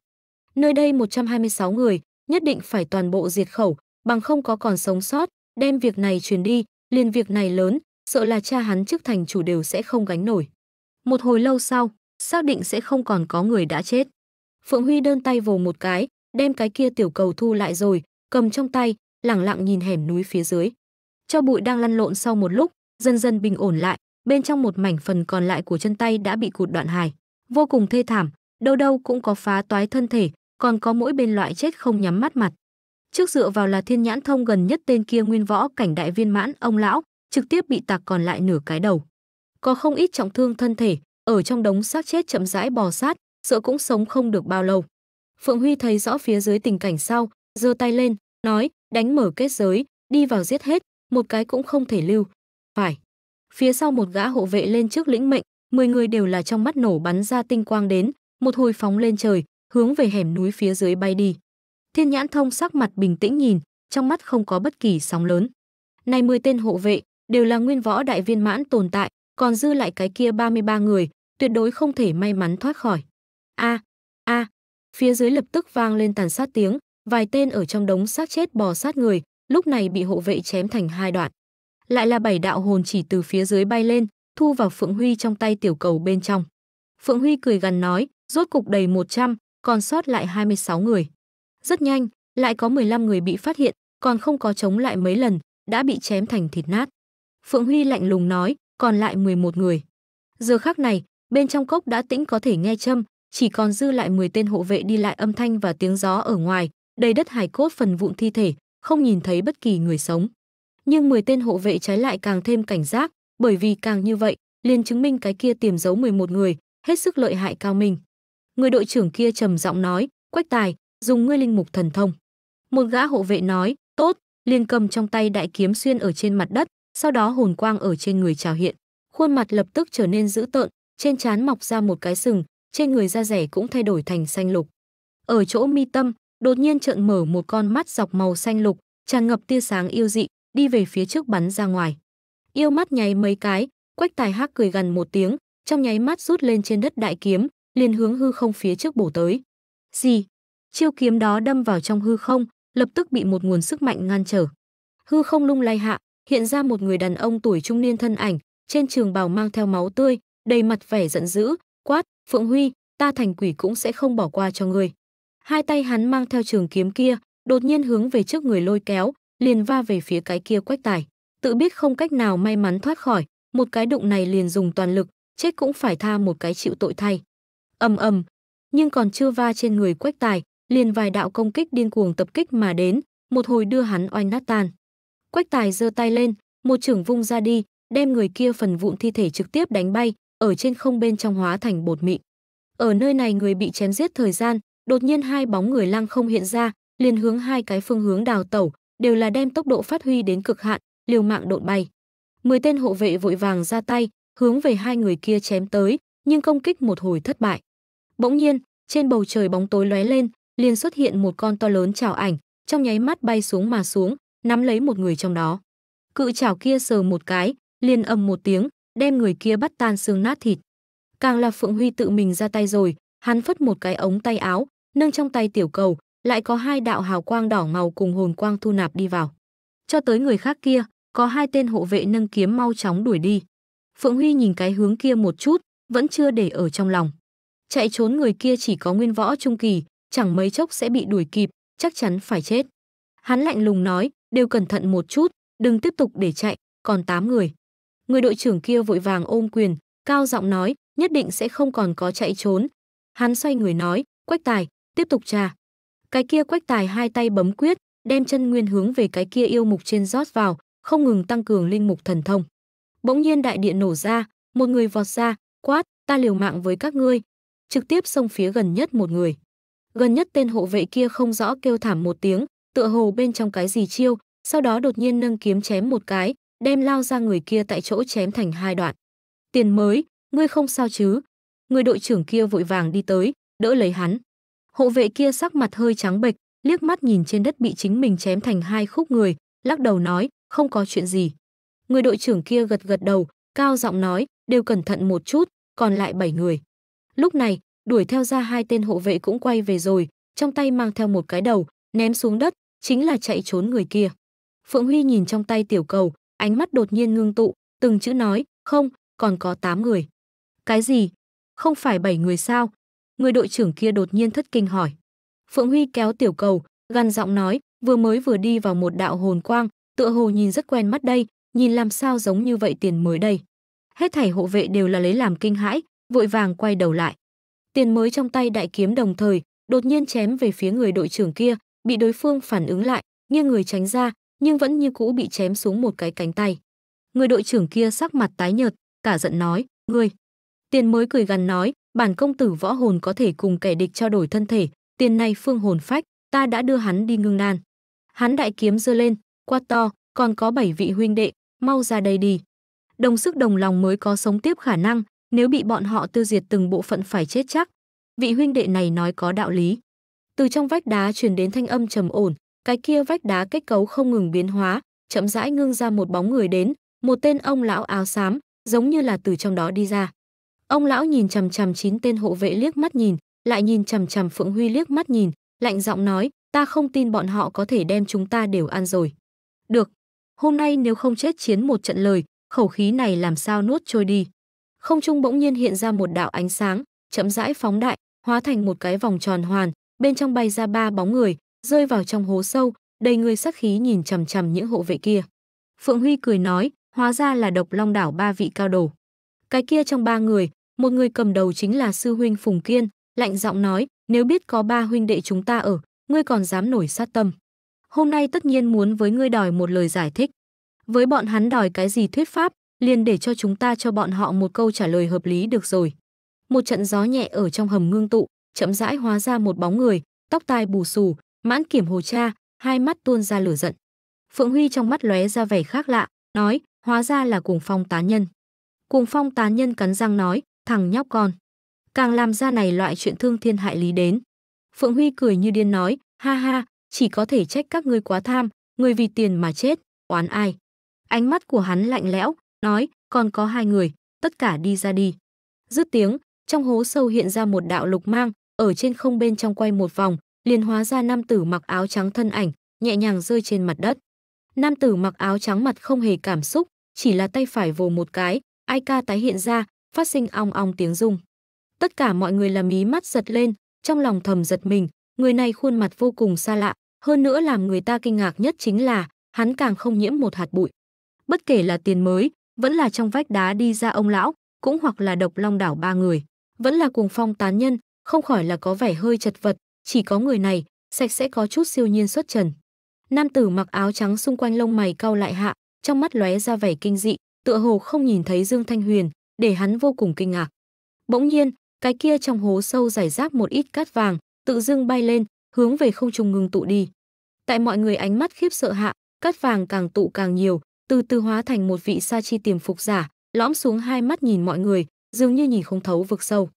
Nơi đây 126 người, nhất định phải toàn bộ diệt khẩu, bằng không có còn sống sót, đem việc này truyền đi, liền việc này lớn, sợ là cha hắn trước thành chủ đều sẽ không gánh nổi. Một hồi lâu sau, xác định sẽ không còn có người đã chết. Phượng Huy đơn tay vồ một cái, đem cái kia tiểu cầu thu lại rồi, cầm trong tay, lẳng lặng nhìn hẻm núi phía dưới. Cho bụi đang lăn lộn sau một lúc, dần dần bình ổn lại, bên trong một mảnh phần còn lại của chân tay đã bị cụt đoạn hài, vô cùng thê thảm, đâu đâu cũng có phá toái thân thể, còn có mỗi bên loại chết không nhắm mắt mặt. Trước dựa vào là thiên nhãn thông gần nhất tên kia nguyên võ cảnh đại viên mãn ông lão, trực tiếp bị tạc còn lại nửa cái đầu. Có không ít trọng thương thân thể, ở trong đống xác chết chậm rãi bò sát, sợ cũng sống không được bao lâu. Phượng Huy thấy rõ phía dưới tình cảnh sau, giơ tay lên, nói, đánh mở kết giới, đi vào giết hết, một cái cũng không thể lưu. Phải. Phía sau một gã hộ vệ lên trước lĩnh mệnh, 10 người đều là trong mắt nổ bắn ra tinh quang đến, một hồi phóng lên trời, hướng về hẻm núi phía dưới bay đi. Thiên Nhãn Thông sắc mặt bình tĩnh nhìn, trong mắt không có bất kỳ sóng lớn. Này 10 tên hộ vệ đều là nguyên võ đại viên mãn tồn tại, còn dư lại cái kia 33 người, tuyệt đối không thể may mắn thoát khỏi. A, a, phía dưới lập tức vang lên tàn sát tiếng, vài tên ở trong đống xác chết bò sát người, lúc này bị hộ vệ chém thành hai đoạn. Lại là bảy đạo hồn chỉ từ phía dưới bay lên, thu vào Phượng Huy trong tay tiểu cầu bên trong. Phượng Huy cười gần nói, rốt cục đầy 100, còn sót lại 26 người. Rất nhanh, lại có 15 người bị phát hiện, còn không có chống lại mấy lần, đã bị chém thành thịt nát. Phượng Huy lạnh lùng nói, còn lại 11 người. Giờ khắc này, bên trong cốc đã tĩnh có thể nghe châm, chỉ còn dư lại 10 tên hộ vệ đi lại âm thanh và tiếng gió ở ngoài, đầy đất hài cốt phần vụn thi thể, không nhìn thấy bất kỳ người sống. Nhưng 10 tên hộ vệ trái lại càng thêm cảnh giác, bởi vì càng như vậy, liền chứng minh cái kia tiềm giấu 11 người, hết sức lợi hại cao minh. Người đội trưởng kia trầm giọng nói, "Quách Tài, dùng ngươi linh mục thần thông." Một gã hộ vệ nói, "Tốt." Liền cầm trong tay đại kiếm xuyên ở trên mặt đất, sau đó hồn quang ở trên người trào hiện, khuôn mặt lập tức trở nên dữ tợn, trên trán mọc ra một cái sừng, trên người da rẻ cũng thay đổi thành xanh lục. Ở chỗ mi tâm, đột nhiên trợn mở một con mắt dọc màu xanh lục, tràn ngập tia sáng yêu dị, đi về phía trước bắn ra ngoài. Yêu mắt nháy mấy cái, Quách Tài Hắc cười gần một tiếng, trong nháy mắt rút lên trên đất đại kiếm, liền hướng hư không phía trước bổ tới. Gì? Chiêu kiếm đó đâm vào trong hư không, lập tức bị một nguồn sức mạnh ngăn trở. Hư không lung lay hạ, hiện ra một người đàn ông tuổi trung niên thân ảnh, trên trường bào mang theo máu tươi, đầy mặt vẻ giận dữ, quát, "Phượng Huy, ta thành quỷ cũng sẽ không bỏ qua cho ngươi." Hai tay hắn mang theo trường kiếm kia, đột nhiên hướng về trước người lôi kéo, liền va về phía cái kia quách tài. Tự biết không cách nào may mắn thoát khỏi, một cái đụng này liền dùng toàn lực, chết cũng phải tha một cái chịu tội thay. Ầm ầm, nhưng còn chưa va trên người quách tài, liền vài đạo công kích điên cuồng tập kích mà đến, một hồi đưa hắn oanh nát tan. Quách tài giơ tay lên, một trưởng vung ra đi, đem người kia phần vụn thi thể trực tiếp đánh bay, ở trên không bên trong hóa thành bột mịn. Ở nơi này người bị chém giết thời gian, đột nhiên hai bóng người lăng không hiện ra, liền hướng hai cái phương hướng đào tẩu, đều là đem tốc độ phát huy đến cực hạn, liều mạng độn bay. Mười tên hộ vệ vội vàng ra tay, hướng về hai người kia chém tới, nhưng công kích một hồi thất bại. Bỗng nhiên, trên bầu trời bóng tối lóe lên, liền xuất hiện một con to lớn chảo ảnh, trong nháy mắt bay xuống mà xuống, nắm lấy một người trong đó. Cự chảo kia sờ một cái, liền ầm một tiếng, đem người kia bắt tan xương nát thịt. Càng là Phượng Huy tự mình ra tay rồi, hắn phất một cái ống tay áo, nâng trong tay tiểu cầu, lại có hai đạo hào quang đỏ màu cùng hồn quang thu nạp đi vào. Cho tới người khác kia, có hai tên hộ vệ nâng kiếm mau chóng đuổi đi. Phượng Huy nhìn cái hướng kia một chút, vẫn chưa để ở trong lòng. Chạy trốn người kia chỉ có nguyên võ trung kỳ, chẳng mấy chốc sẽ bị đuổi kịp, chắc chắn phải chết. Hắn lạnh lùng nói, đều cẩn thận một chút, đừng tiếp tục để chạy, còn 8 người. Người đội trưởng kia vội vàng ôm quyền, cao giọng nói, nhất định sẽ không còn có chạy trốn, Hắn xoay người nói, Quách Tài, tiếp tục trà. Cái kia Quách Tài hai tay bấm quyết, đem chân nguyên hướng về cái kia yêu mục trên rót vào, không ngừng tăng cường linh mục thần thông. Bỗng nhiên đại điện nổ ra, một người vọt ra, quát, ta liều mạng với các ngươi, trực tiếp xông phía gần nhất một người. Gần nhất tên hộ vệ kia không rõ kêu thảm một tiếng, tựa hồ bên trong cái gì chiêu, sau đó đột nhiên nâng kiếm chém một cái, đem lao ra người kia tại chỗ chém thành hai đoạn. Tiền mới, ngươi không sao chứ? người đội trưởng kia vội vàng đi tới, đỡ lấy hắn. Hộ vệ kia sắc mặt hơi trắng bệch, liếc mắt nhìn trên đất bị chính mình chém thành hai khúc người, lắc đầu nói, không có chuyện gì. Người đội trưởng kia gật gật đầu, cao giọng nói, đều cẩn thận một chút, còn lại bảy người. Lúc này, đuổi theo ra hai tên hộ vệ cũng quay về rồi, trong tay mang theo một cái đầu, ném xuống đất, chính là chạy trốn người kia. Phượng Huy nhìn trong tay tiểu cầu, ánh mắt đột nhiên ngưng tụ, từng chữ nói, không, còn có tám người. Cái gì, không phải bảy người sao? Người đội trưởng kia đột nhiên thất kinh hỏi. Phượng Huy kéo tiểu cầu, gằn giọng nói, vừa mới vừa đi vào một đạo hồn quang, tựa hồ nhìn rất quen mắt đây, nhìn làm sao giống như vậy tiền mới đây. Hết thảy hộ vệ đều là lấy làm kinh hãi, vội vàng quay đầu lại. Tiền mới trong tay đại kiếm đồng thời, đột nhiên chém về phía người đội trưởng kia, bị đối phương phản ứng lại, nghiêng người tránh ra, nhưng vẫn như cũ bị chém xuống một cái cánh tay. Người đội trưởng kia sắc mặt tái nhợt, cả giận nói, ngươi. Tiền mới cười gần nói, bản công tử võ hồn có thể cùng kẻ địch trao đổi thân thể, tiền này phương hồn phách, ta đã đưa hắn đi ngưng nan. Hắn đại kiếm giơ lên, quát to, còn có bảy vị huynh đệ, mau ra đây đi. Đồng sức đồng lòng mới có sống tiếp khả năng, nếu bị bọn họ tiêu diệt từng bộ phận phải chết chắc. Vị huynh đệ này nói có đạo lý. Từ trong vách đá truyền đến thanh âm trầm ổn, cái kia vách đá kết cấu không ngừng biến hóa, chậm rãi ngưng ra một bóng người đến, một tên ông lão áo xám, giống như là từ trong đó đi ra. Ông lão nhìn chằm chằm chín tên hộ vệ liếc mắt nhìn, lại nhìn chằm chằm Phượng Huy liếc mắt nhìn, lạnh giọng nói, ta không tin bọn họ có thể đem chúng ta đều ăn rồi. Được, hôm nay nếu không chết chiến một trận lời, khẩu khí này làm sao nuốt trôi đi. Không trung bỗng nhiên hiện ra một đạo ánh sáng, chậm rãi phóng đại, hóa thành một cái vòng tròn hoàn, bên trong bay ra ba bóng người, rơi vào trong hố sâu, đầy người sắc khí nhìn chằm chằm những hộ vệ kia. Phượng Huy cười nói, hóa ra là độc long đảo ba vị cao đồ. Cái kia trong ba người, một người cầm đầu chính là sư huynh Phùng Kiên, lạnh giọng nói, nếu biết có ba huynh đệ chúng ta ở, ngươi còn dám nổi sát tâm. Hôm nay tất nhiên muốn với ngươi đòi một lời giải thích. Với bọn hắn đòi cái gì thuyết pháp, liền để cho chúng ta cho bọn họ một câu trả lời hợp lý được rồi. Một trận gió nhẹ ở trong hầm ngương tụ, chậm rãi hóa ra một bóng người, tóc tai bù xù, mãn kiểm hồ cha, hai mắt tuôn ra lửa giận. Phượng Huy trong mắt lóe ra vẻ khác lạ, nói, hóa ra là cuồng phong tán nhân. Cuồng phong tán nhân cắn răng nói, Thằng nhóc con. Càng làm ra này loại chuyện thương thiên hại lý đến. Phượng Huy cười như điên nói, ha ha, chỉ có thể trách các ngươi quá tham, người vì tiền mà chết, oán ai. Ánh mắt của hắn lạnh lẽo, nói, còn có hai người, tất cả đi ra đi. Dứt tiếng, trong hố sâu hiện ra một đạo lục mang, ở trên không bên trong quay một vòng, liền hóa ra nam tử mặc áo trắng thân ảnh, nhẹ nhàng rơi trên mặt đất. Nam tử mặc áo trắng mặt không hề cảm xúc, chỉ là tay phải vồ một cái, ai ca tái hiện ra, phát sinh ong ong tiếng rung. Tất cả mọi người làm ý mắt giật lên, trong lòng thầm giật mình, người này khuôn mặt vô cùng xa lạ, hơn nữa làm người ta kinh ngạc nhất chính là hắn càng không nhiễm một hạt bụi. Bất kể là tiền mới, vẫn là trong vách đá đi ra ông lão, cũng hoặc là độc long đảo ba người, vẫn là cuồng phong tán nhân, không khỏi là có vẻ hơi chật vật, chỉ có người này, sạch sẽ có chút siêu nhiên xuất trần. Nam tử mặc áo trắng xung quanh lông mày cau lại hạ, trong mắt lóe ra vẻ kinh dị, tựa hồ không nhìn thấy Dương Thanh Huyền, để hắn vô cùng kinh ngạc. Bỗng nhiên, cái kia trong hố sâu giải rác một ít cát vàng, tự dưng bay lên, hướng về không trung ngưng tụ đi. Tại mọi người ánh mắt khiếp sợ hạ, cát vàng càng tụ càng nhiều, từ từ hóa thành một vị sa chi tiềm phục giả, lõm xuống hai mắt nhìn mọi người, dường như nhìn không thấu vực sâu.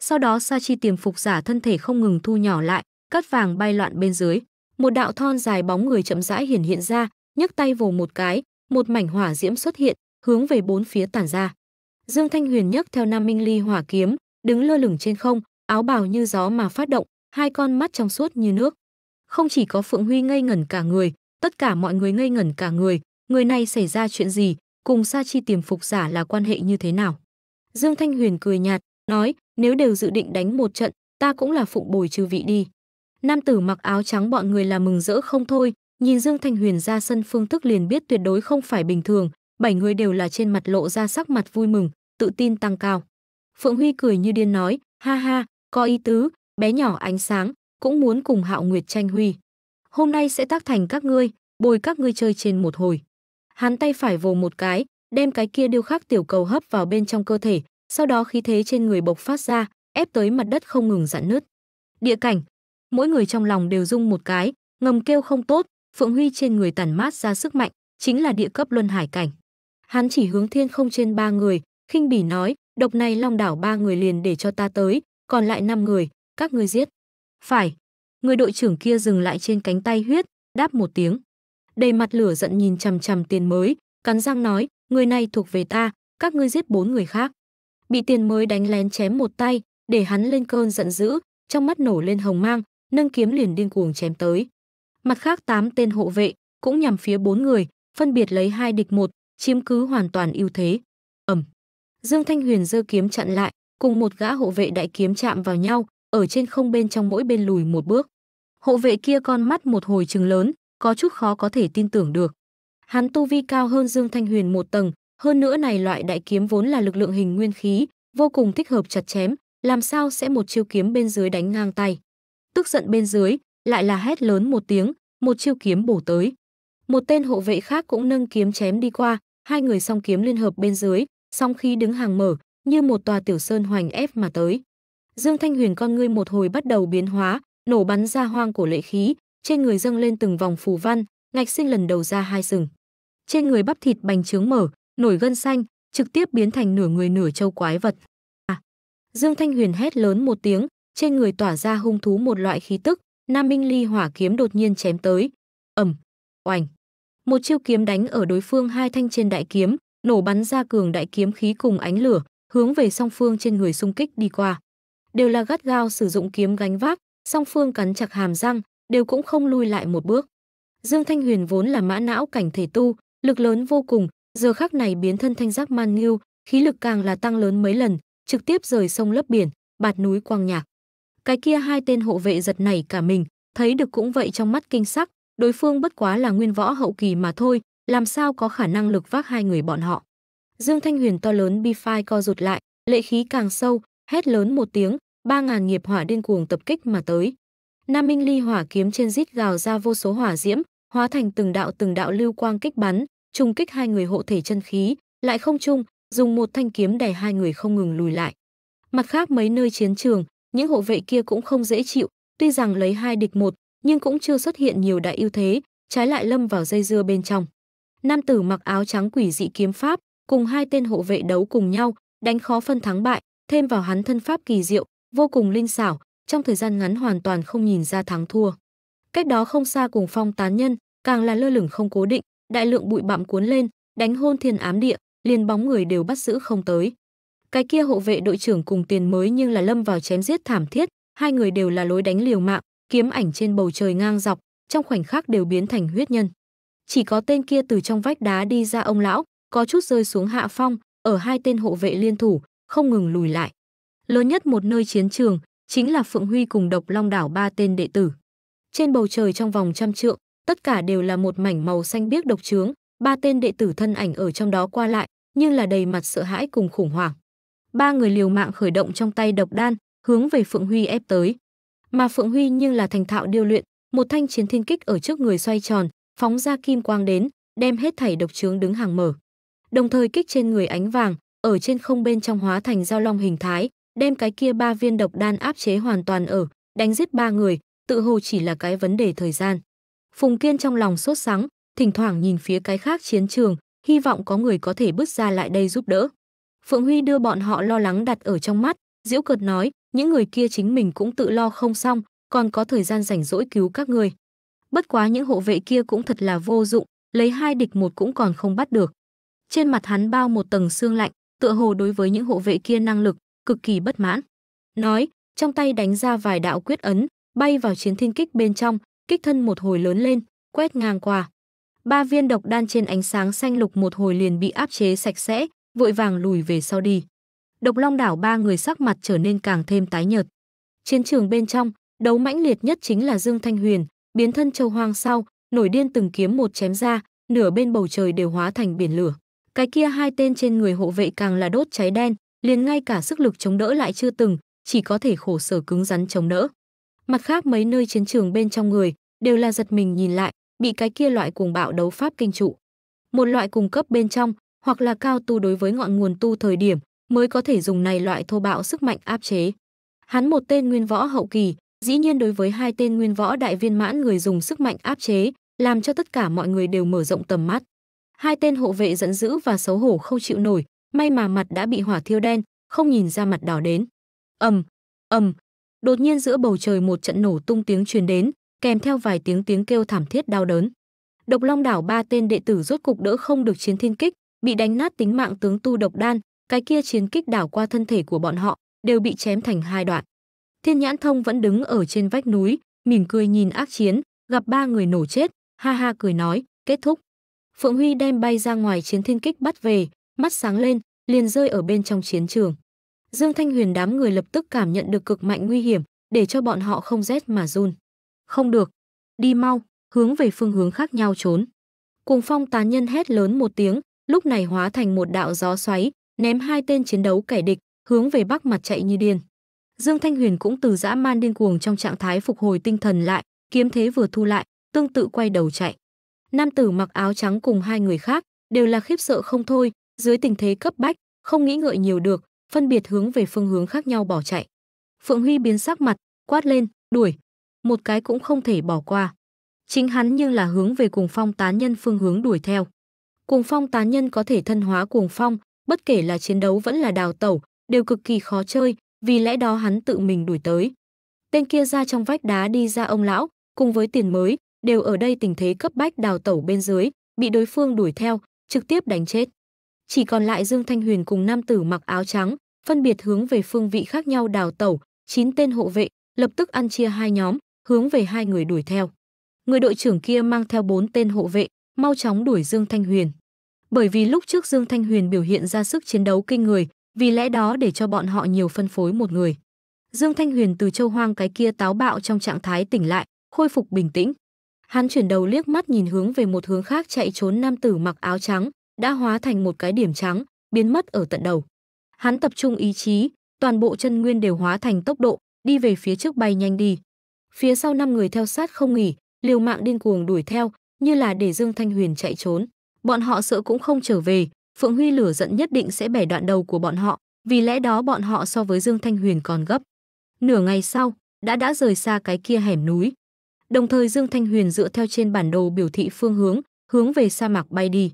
Sau đó sa chi tiềm phục giả thân thể không ngừng thu nhỏ lại, cát vàng bay loạn bên dưới, một đạo thon dài bóng người chậm rãi hiển hiện ra, nhấc tay vồ một cái, một mảnh hỏa diễm xuất hiện, hướng về bốn phía tản ra. Dương Thanh Huyền nhấc theo Nam Minh Ly hỏa kiếm, đứng lơ lửng trên không, áo bào như gió mà phát động, hai con mắt trong suốt như nước. Không chỉ có Phượng Huy ngây ngẩn cả người, tất cả mọi người ngây ngẩn cả người, người này xảy ra chuyện gì, cùng Sa Chi tiềm phục giả là quan hệ như thế nào. Dương Thanh Huyền cười nhạt, nói, nếu đều dự định đánh một trận, ta cũng là phụng bồi trừ vị đi. Nam tử mặc áo trắng bọn người là mừng rỡ không thôi, nhìn Dương Thanh Huyền ra sân phương thức liền biết tuyệt đối không phải bình thường, bảy người đều là trên mặt lộ ra sắc mặt vui mừng, tự tin tăng cao. Phượng Huy cười như điên nói, ha ha, có ý tứ, bé nhỏ ánh sáng, cũng muốn cùng Hạo Nguyệt tranh huy. Hôm nay sẽ tác thành các ngươi, bồi các ngươi chơi trên một hồi. Hắn tay phải vồ một cái, đem cái kia điêu khắc tiểu cầu hấp vào bên trong cơ thể, sau đó khí thế trên người bộc phát ra, ép tới mặt đất không ngừng giãn nứt. Địa cảnh, mỗi người trong lòng đều rung một cái, ngầm kêu không tốt, Phượng Huy trên người tản mát ra sức mạnh, chính là địa cấp luân hải cảnh. Hắn chỉ hướng thiên không trên ba người, khinh bỉ nói, độc này long đảo ba người liền để cho ta tới, còn lại năm người, các ngươi giết. Phải. Người đội trưởng kia dừng lại trên cánh tay huyết, đáp một tiếng. Đầy mặt lửa giận nhìn chằm chằm tiền mới, cắn răng nói, người này thuộc về ta, các ngươi giết bốn người khác. Bị tiền mới đánh lén chém một tay, để hắn lên cơn giận dữ, trong mắt nổ lên hồng mang, nâng kiếm liền điên cuồng chém tới. Mặt khác tám tên hộ vệ cũng nhằm phía bốn người, phân biệt lấy hai địch một, chiếm cứ hoàn toàn ưu thế. Ẩm. Dương Thanh Huyền giơ kiếm chặn lại, cùng một gã hộ vệ đại kiếm chạm vào nhau, ở trên không bên trong mỗi bên lùi một bước. Hộ vệ kia con mắt một hồi trừng lớn, có chút khó có thể tin tưởng được. Hắn tu vi cao hơn Dương Thanh Huyền một tầng, hơn nữa này loại đại kiếm vốn là lực lượng hình nguyên khí, vô cùng thích hợp chặt chém, làm sao sẽ một chiêu kiếm bên dưới đánh ngang tay. Tức giận bên dưới, lại là hét lớn một tiếng, một chiêu kiếm bổ tới. Một tên hộ vệ khác cũng nâng kiếm chém đi qua, hai người song kiếm liên hợp bên dưới, song khi đứng hàng mở, như một tòa tiểu sơn hoành ép mà tới. Dương Thanh Huyền con ngươi một hồi bắt đầu biến hóa, nổ bắn ra hoang cổ lệ khí, trên người dâng lên từng vòng phù văn, ngạch sinh lần đầu ra hai sừng. Trên người bắp thịt bành trướng mở, nổi gân xanh, trực tiếp biến thành nửa người nửa châu quái vật. À. Dương Thanh Huyền hét lớn một tiếng, trên người tỏa ra hung thú một loại khí tức, Nam Minh Ly hỏa kiếm đột nhiên chém tới. Ầm, oành. Một chiêu kiếm đánh ở đối phương hai thanh trên đại kiếm, nổ bắn ra cường đại kiếm khí cùng ánh lửa, hướng về song phương trên người xung kích đi qua. Đều là gắt gao sử dụng kiếm gánh vác, song phương cắn chặt hàm răng, đều cũng không lui lại một bước. Dương Thanh Huyền vốn là mã não cảnh thể tu, lực lớn vô cùng, giờ khắc này biến thân thanh giác man nghiêu, khí lực càng là tăng lớn mấy lần, trực tiếp rời sông lấp biển, bạt núi quang nhạc. Cái kia hai tên hộ vệ giật nảy cả mình, thấy được cũng vậy trong mắt kinh sắc, đối phương bất quá là nguyên võ hậu kỳ mà thôi, làm sao có khả năng lực vác hai người bọn họ. Dương Thanh Huyền to lớn bi phai co rụt lại, lệ khí càng sâu, hét lớn một tiếng, ba ngàn nghiệp hỏa điên cuồng tập kích mà tới. Nam Minh Ly hỏa kiếm trên rít gào ra vô số hỏa diễm, hóa thành từng đạo từng đạo lưu quang kích bắn, trùng kích hai người hộ thể chân khí, lại không chung, dùng một thanh kiếm đè hai người không ngừng lùi lại. Mặt khác mấy nơi chiến trường, những hộ vệ kia cũng không dễ chịu, tuy rằng lấy hai địch một, nhưng cũng chưa xuất hiện nhiều đại ưu thế, trái lại lâm vào dây dưa bên trong. Nam tử mặc áo trắng quỷ dị kiếm pháp, cùng hai tên hộ vệ đấu cùng nhau, đánh khó phân thắng bại, thêm vào hắn thân pháp kỳ diệu, vô cùng linh xảo, trong thời gian ngắn hoàn toàn không nhìn ra thắng thua. Cách đó không xa cùng phong tán nhân, càng là lơ lửng không cố định, đại lượng bụi bặm cuốn lên, đánh hôn thiên ám địa, liền bóng người đều bắt giữ không tới. Cái kia hộ vệ đội trưởng cùng tiền mới nhưng là lâm vào chém giết thảm thiết, hai người đều là lối đánh liều mạng, kiếm ảnh trên bầu trời ngang dọc, trong khoảnh khắc đều biến thành huyết nhân chỉ có tên kia từ trong vách đá đi ra ông lão, có chút rơi xuống hạ phong, ở hai tên hộ vệ liên thủ, không ngừng lùi lại. Lớn nhất một nơi chiến trường, chính là Phượng Huy cùng độc long đảo ba tên đệ tử. Trên bầu trời trong vòng trăm trượng, tất cả đều là một mảnh màu xanh biếc độc trướng, ba tên đệ tử thân ảnh ở trong đó qua lại, nhưng là đầy mặt sợ hãi cùng khủng hoảng. Ba người liều mạng khởi động trong tay độc đan, hướng về Phượng Huy ép tới. Mà Phượng Huy nhưng là thành thạo điêu luyện, một thanh chiến thiên kích ở trước người xoay tròn, phóng ra kim quang đến, đem hết thảy độc trướng đứng hàng mở. Đồng thời kích trên người ánh vàng, ở trên không bên trong hóa thành giao long hình thái, đem cái kia ba viên độc đan áp chế hoàn toàn ở, đánh giết ba người, tự hồ chỉ là cái vấn đề thời gian. Phùng Kiên trong lòng sốt sắng, thỉnh thoảng nhìn phía cái khác chiến trường, hy vọng có người có thể bước ra lại đây giúp đỡ. Phượng Huy đưa bọn họ lo lắng đặt ở trong mắt, diễu cợt nói, những người kia chính mình cũng tự lo không xong, còn có thời gian rảnh rỗi cứu các người. Bất quá những hộ vệ kia cũng thật là vô dụng, lấy hai địch một cũng còn không bắt được. Trên mặt hắn bao một tầng xương lạnh, tựa hồ đối với những hộ vệ kia năng lực, cực kỳ bất mãn. Nói, trong tay đánh ra vài đạo quyết ấn, bay vào chiến thiên kích bên trong, kích thân một hồi lớn lên, quét ngang qua. Ba viên độc đan trên ánh sáng xanh lục một hồi liền bị áp chế sạch sẽ, vội vàng lùi về sau đi. Độc Long đảo ba người sắc mặt trở nên càng thêm tái nhợt. Chiến trường bên trong, đấu mãnh liệt nhất chính là Dương Thanh Huyền, biến thân châu hoang sau, nổi điên từng kiếm một chém ra, nửa bên bầu trời đều hóa thành biển lửa. Cái kia hai tên trên người hộ vệ càng là đốt cháy đen, liền ngay cả sức lực chống đỡ lại chưa từng, chỉ có thể khổ sở cứng rắn chống đỡ. Mặt khác mấy nơi chiến trường bên trong người, đều là giật mình nhìn lại, bị cái kia loại cuồng bạo đấu pháp kinh trụ. Một loại cung cấp bên trong, hoặc là cao tu đối với ngọn nguồn tu thời điểm, mới có thể dùng này loại thô bạo sức mạnh áp chế. Hắn một tên nguyên võ hậu kỳ, Dĩ nhiên đối với hai tên nguyên võ đại viên mãn người dùng sức mạnh áp chế, làm cho tất cả mọi người đều mở rộng tầm mắt. Hai tên hộ vệ giận dữ và xấu hổ không chịu nổi, may mà mặt đã bị hỏa thiêu đen, không nhìn ra mặt đỏ đến. Ầm, ầm. Đột nhiên giữa bầu trời một trận nổ tung tiếng truyền đến, kèm theo vài tiếng tiếng kêu thảm thiết đau đớn. Độc Long đảo ba tên đệ tử rốt cục đỡ không được chiến thiên kích, bị đánh nát tính mạng tướng tu độc đan, cái kia chiến kích đảo qua thân thể của bọn họ, đều bị chém thành hai đoạn. Thiên Nhãn Thông vẫn đứng ở trên vách núi, mỉm cười nhìn ác chiến, gặp ba người nổ chết, ha ha cười nói, kết thúc. Phượng Huy đem bay ra ngoài chiến thiên kích bắt về, mắt sáng lên, liền rơi ở bên trong chiến trường. Dương Thanh Huyền đám người lập tức cảm nhận được cực mạnh nguy hiểm, để cho bọn họ không rét mà run. Không được, đi mau, hướng về phương hướng khác nhau trốn. Cuồng phong tán nhân hét lớn một tiếng, lúc này hóa thành một đạo gió xoáy, ném hai tên chiến đấu kẻ địch, hướng về bắc mặt chạy như điên. Dương Thanh Huyền cũng từ dã man điên cuồng trong trạng thái phục hồi tinh thần lại, kiếm thế vừa thu lại, tương tự quay đầu chạy. Nam tử mặc áo trắng cùng hai người khác đều là khiếp sợ không thôi, dưới tình thế cấp bách, không nghĩ ngợi nhiều được, phân biệt hướng về phương hướng khác nhau bỏ chạy. Phượng Huy biến sắc mặt, quát lên, đuổi, một cái cũng không thể bỏ qua. Chính hắn nhưng là hướng về cùng phong tán nhân phương hướng đuổi theo. Cùng phong tán nhân có thể thân hóa cuồng phong, bất kể là chiến đấu vẫn là đào tẩu, đều cực kỳ khó chơi, vì lẽ đó hắn tự mình đuổi tới. Tên kia ra trong vách đá đi ra ông lão, cùng với tiền mới, đều ở đây tình thế cấp bách đào tẩu bên dưới, bị đối phương đuổi theo, trực tiếp đánh chết. Chỉ còn lại Dương Thanh Huyền cùng nam tử mặc áo trắng, phân biệt hướng về phương vị khác nhau đào tẩu, chín tên hộ vệ lập tức ăn chia hai nhóm, hướng về hai người đuổi theo. Người đội trưởng kia mang theo bốn tên hộ vệ, mau chóng đuổi Dương Thanh Huyền. Bởi vì lúc trước Dương Thanh Huyền biểu hiện ra sức chiến đấu kinh người, vì lẽ đó để cho bọn họ nhiều phân phối một người. Dương Thanh Huyền từ châu hoang cái kia táo bạo trong trạng thái tỉnh lại, khôi phục bình tĩnh. Hắn chuyển đầu liếc mắt nhìn hướng về một hướng khác chạy trốn nam tử mặc áo trắng, đã hóa thành một cái điểm trắng, biến mất ở tận đầu. Hắn tập trung ý chí, toàn bộ chân nguyên đều hóa thành tốc độ, đi về phía trước bay nhanh đi. Phía sau năm người theo sát không nghỉ, liều mạng điên cuồng đuổi theo, như là để Dương Thanh Huyền chạy trốn. Bọn họ sợ cũng không trở về, Phượng Huy lửa giận nhất định sẽ bẻ đoạn đầu của bọn họ, vì lẽ đó bọn họ so với Dương Thanh Huyền còn gấp. Nửa ngày sau, đã đã rời xa cái kia hẻm núi. Đồng thời Dương Thanh Huyền dựa theo trên bản đồ biểu thị phương hướng, hướng về sa mạc bay đi.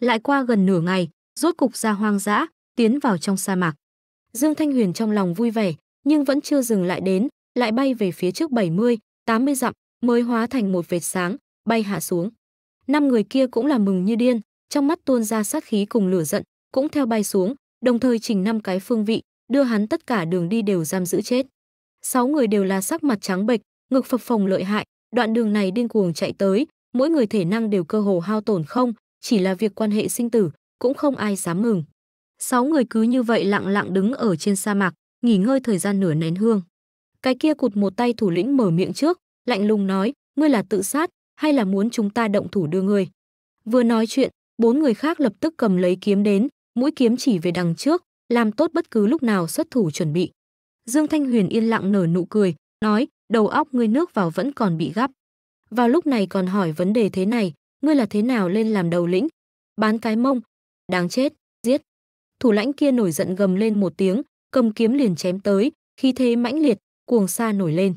Lại qua gần nửa ngày, rốt cục ra hoang dã, tiến vào trong sa mạc. Dương Thanh Huyền trong lòng vui vẻ, nhưng vẫn chưa dừng lại đến, lại bay về phía trước 70, 80 dặm, mới hóa thành một vệt sáng, bay hạ xuống. Năm người kia cũng là mừng như điên, trong mắt tuôn ra sát khí cùng lửa giận, cũng theo bay xuống, đồng thời chỉnh năm cái phương vị, đưa hắn tất cả đường đi đều giam giữ chết. Sáu người đều là sắc mặt trắng bệch, ngực phập phồng lợi hại, đoạn đường này điên cuồng chạy tới, mỗi người thể năng đều cơ hồ hao tổn không, chỉ là việc quan hệ sinh tử, cũng không ai dám mừng. Sáu người cứ như vậy lặng lặng đứng ở trên sa mạc, nghỉ ngơi thời gian nửa nén hương. Cái kia cụt một tay thủ lĩnh mở miệng trước, lạnh lùng nói, ngươi là tự sát, hay là muốn chúng ta động thủ đưa ngươi. Vừa nói chuyện, bốn người khác lập tức cầm lấy kiếm đến, mũi kiếm chỉ về đằng trước, làm tốt bất cứ lúc nào xuất thủ chuẩn bị. Dương Thanh Huyền yên lặng nở nụ cười, nói, đầu óc ngươi nước vào vẫn còn bị gắp. Vào lúc này còn hỏi vấn đề thế này, ngươi là thế nào lên làm đầu lĩnh? Bán cái mông, đáng chết, giết. Thủ lãnh kia nổi giận gầm lên một tiếng, cầm kiếm liền chém tới, khí thế mãnh liệt, cuồng sa nổi lên.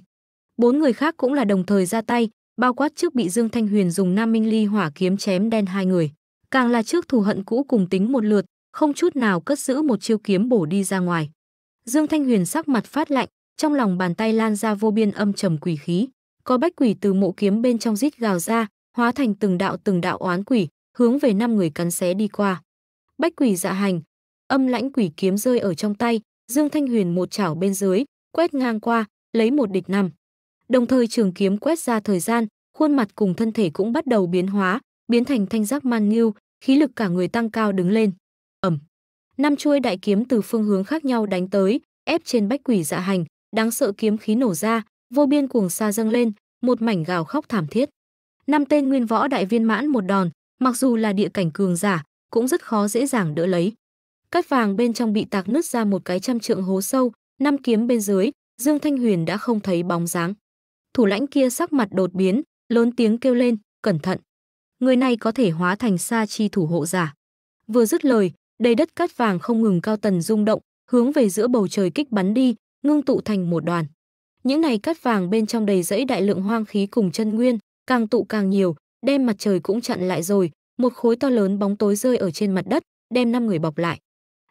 Bốn người khác cũng là đồng thời ra tay, bao quát trước bị Dương Thanh Huyền dùng Nam Minh Ly hỏa kiếm chém đen hai người càng là trước thù hận cũ cùng tính một lượt, không chút nào cất giữ một chiêu kiếm bổ đi ra ngoài. Dương Thanh Huyền sắc mặt phát lạnh, trong lòng bàn tay lan ra vô biên âm trầm quỷ khí, có bách quỷ từ mộ kiếm bên trong rít gào ra, hóa thành từng đạo từng đạo oán quỷ, hướng về năm người cắn xé đi qua. Bách quỷ dạ hành, âm lãnh quỷ kiếm rơi ở trong tay, Dương Thanh Huyền một chảo bên dưới, quét ngang qua, lấy một địch năm. Đồng thời trường kiếm quét ra thời gian, khuôn mặt cùng thân thể cũng bắt đầu biến hóa, biến thành thanh giác man nghiêu, khí lực cả người tăng cao đứng lên. Ẩm. Năm chuôi đại kiếm từ phương hướng khác nhau đánh tới, ép trên bách quỷ dạ hành, đáng sợ kiếm khí nổ ra, vô biên cuồng xa dâng lên, một mảnh gào khóc thảm thiết. Năm tên nguyên võ đại viên mãn một đòn, mặc dù là địa cảnh cường giả, cũng rất khó dễ dàng đỡ lấy. Cát vàng bên trong bị tạc nứt ra một cái trăm trượng hố sâu, năm kiếm bên dưới, Dương Thanh Huyền đã không thấy bóng dáng. Thủ lãnh kia sắc mặt đột biến, lớn tiếng kêu lên, cẩn thận người này có thể hóa thành sa chi thủ hộ giả. Vừa dứt lời, đầy đất cát vàng không ngừng cao tần rung động, hướng về giữa bầu trời kích bắn đi, ngưng tụ thành một đoàn. Những này cát vàng bên trong đầy rẫy đại lượng hoang khí cùng chân nguyên, càng tụ càng nhiều, đem mặt trời cũng chặn lại rồi, một khối to lớn bóng tối rơi ở trên mặt đất, đem năm người bọc lại.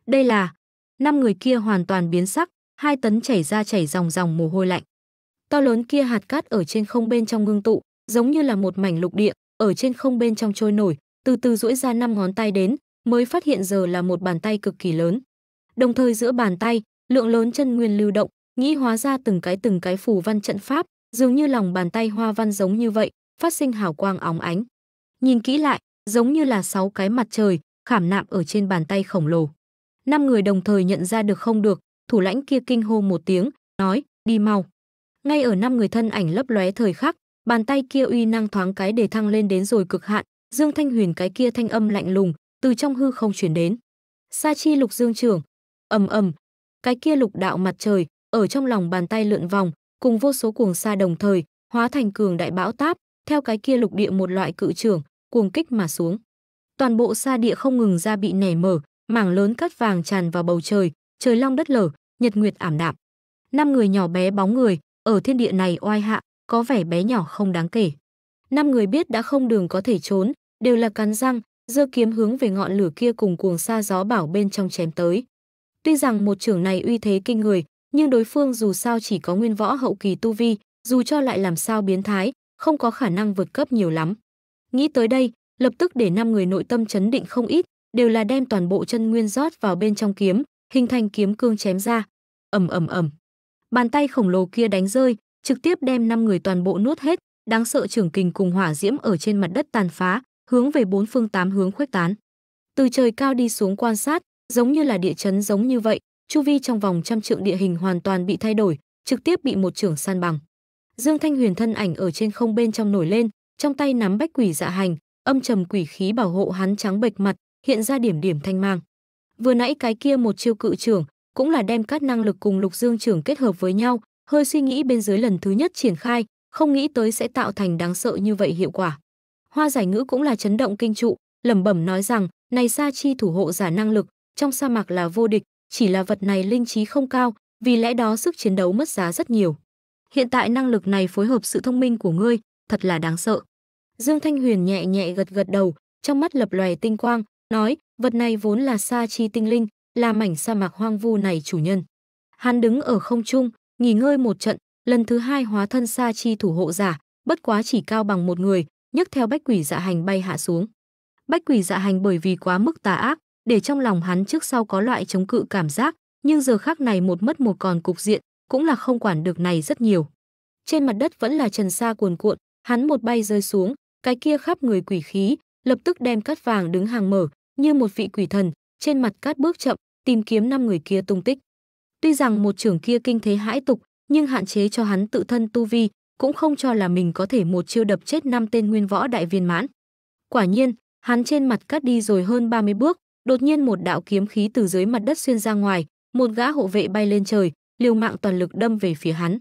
Đây là năm người kia hoàn toàn biến sắc, hai tấn chảy ra chảy dòng dòng mồ hôi lạnh. To lớn kia hạt cát ở trên không bên trong ngưng tụ, giống như là một mảnh lục địa, ở trên không bên trong trôi nổi, từ từ duỗi ra năm ngón tay đến, mới phát hiện giờ là một bàn tay cực kỳ lớn. Đồng thời giữa bàn tay, lượng lớn chân nguyên lưu động, nghĩ hóa ra từng cái từng cái phù văn trận pháp, dường như lòng bàn tay hoa văn giống như vậy, phát sinh hào quang óng ánh. Nhìn kỹ lại, giống như là sáu cái mặt trời, khảm nạm ở trên bàn tay khổng lồ. Năm người đồng thời nhận ra được không được, thủ lãnh kia kinh hô một tiếng, nói, đi mau. Ngay ở năm người thân ảnh lấp lóe thời khắc, Bàn tay kia uy năng thoáng cái để thăng lên đến rồi cực hạn, Dương Thanh Huyền cái kia thanh âm lạnh lùng từ trong hư không chuyển đến. Sa chi lục dương trưởng, ầm ầm, cái kia lục đạo mặt trời ở trong lòng bàn tay lượn vòng, cùng vô số cuồng sa đồng thời hóa thành cường đại bão táp, theo cái kia lục địa một loại cự trưởng, cuồng kích mà xuống. Toàn bộ sa địa không ngừng ra bị nảy mở, mảng lớn cát vàng tràn vào bầu trời, trời long đất lở, nhật nguyệt ảm đạm. Năm người nhỏ bé bóng người ở thiên địa này oai hạ, có vẻ bé nhỏ không đáng kể. Năm người biết đã không đường có thể trốn, đều là cắn răng, giơ kiếm hướng về ngọn lửa kia cùng cuồng xa gió bảo bên trong chém tới. Tuy rằng một trưởng này uy thế kinh người, nhưng đối phương dù sao chỉ có nguyên võ hậu kỳ tu vi, dù cho lại làm sao biến thái, không có khả năng vượt cấp nhiều lắm. Nghĩ tới đây, lập tức để năm người nội tâm chấn định không ít, đều là đem toàn bộ chân nguyên rót vào bên trong kiếm, hình thành kiếm cương chém ra. Ầm ầm ầm. Bàn tay khổng lồ kia đánh rơi, trực tiếp đem 5 người toàn bộ nuốt hết, đáng sợ trưởng kình cùng hỏa diễm ở trên mặt đất tàn phá, hướng về bốn phương tám hướng khuếch tán. Từ trời cao đi xuống quan sát, giống như là địa chấn giống như vậy, chu vi trong vòng trăm trượng địa hình hoàn toàn bị thay đổi, trực tiếp bị một trưởng san bằng. Dương Thanh Huyền thân ảnh ở trên không bên trong nổi lên, trong tay nắm bách quỷ dạ hành, âm trầm quỷ khí bảo hộ hắn trắng bệch mặt, hiện ra điểm điểm thanh mang. Vừa nãy cái kia một chiêu cự trưởng, cũng là đem các năng lực cùng Lục Dương trưởng kết hợp với nhau, hơi suy nghĩ bên dưới lần thứ nhất triển khai, không nghĩ tới sẽ tạo thành đáng sợ như vậy hiệu quả. Hoa giải ngữ cũng là chấn động kinh trụ, lẩm bẩm nói rằng, này Sa Chi thủ hộ giả năng lực, trong sa mạc là vô địch, chỉ là vật này linh trí không cao, vì lẽ đó sức chiến đấu mất giá rất nhiều. Hiện tại năng lực này phối hợp sự thông minh của ngươi, thật là đáng sợ. Dương Thanh Huyền nhẹ nhẹ gật gật đầu, trong mắt lập loè tinh quang, nói, vật này vốn là Sa Chi tinh linh, là mảnh sa mạc hoang vu này chủ nhân. Hắn đứng ở không trung, nghỉ ngơi một trận, lần thứ hai hóa thân sa chi thủ hộ giả, bất quá chỉ cao bằng một người, nhấc theo bách quỷ dạ hành bay hạ xuống. Bách quỷ dạ hành bởi vì quá mức tà ác, để trong lòng hắn trước sau có loại chống cự cảm giác, nhưng giờ khắc này một mất một còn cục diện, cũng là không quản được này rất nhiều. Trên mặt đất vẫn là trần sa cuồn cuộn, hắn một bay rơi xuống, cái kia khắp người quỷ khí, lập tức đem cát vàng đứng hàng mở, như một vị quỷ thần, trên mặt cát bước chậm, tìm kiếm năm người kia tung tích. Tuy rằng một trưởng kia kinh thế hãi tục, nhưng hạn chế cho hắn tự thân tu vi, cũng không cho là mình có thể một chiêu đập chết năm tên nguyên võ đại viên mãn. Quả nhiên, hắn trên mặt cắt đi rồi hơn 30 bước, đột nhiên một đạo kiếm khí từ dưới mặt đất xuyên ra ngoài, một gã hộ vệ bay lên trời, liều mạng toàn lực đâm về phía hắn.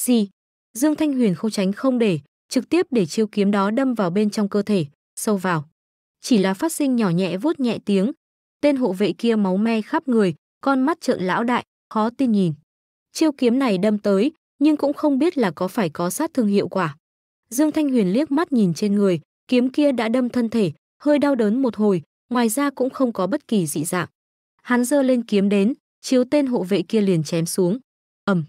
Gì? Dương Thanh Huyền không tránh không để, trực tiếp để chiêu kiếm đó đâm vào bên trong cơ thể, sâu vào. Chỉ là phát sinh nhỏ nhẹ vuốt nhẹ tiếng, tên hộ vệ kia máu me khắp người, con mắt trợn lão đại, khó tin nhìn. Chiêu kiếm này đâm tới, nhưng cũng không biết là có phải có sát thương hiệu quả. Dương Thanh Huyền liếc mắt nhìn trên người, kiếm kia đã đâm thân thể, hơi đau đớn một hồi, ngoài ra cũng không có bất kỳ dị dạng. Hắn giơ lên kiếm đến, chiếu tên hộ vệ kia liền chém xuống. Ầm.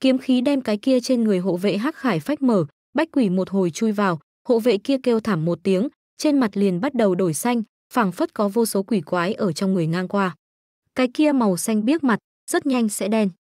Kiếm khí đem cái kia trên người hộ vệ Hắc Khải phách mở, bách quỷ một hồi chui vào, hộ vệ kia kêu thảm một tiếng, trên mặt liền bắt đầu đổi xanh, phảng phất có vô số quỷ quái ở trong người ngang qua. Cái kia màu xanh biếc mặt, rất nhanh sẽ đen.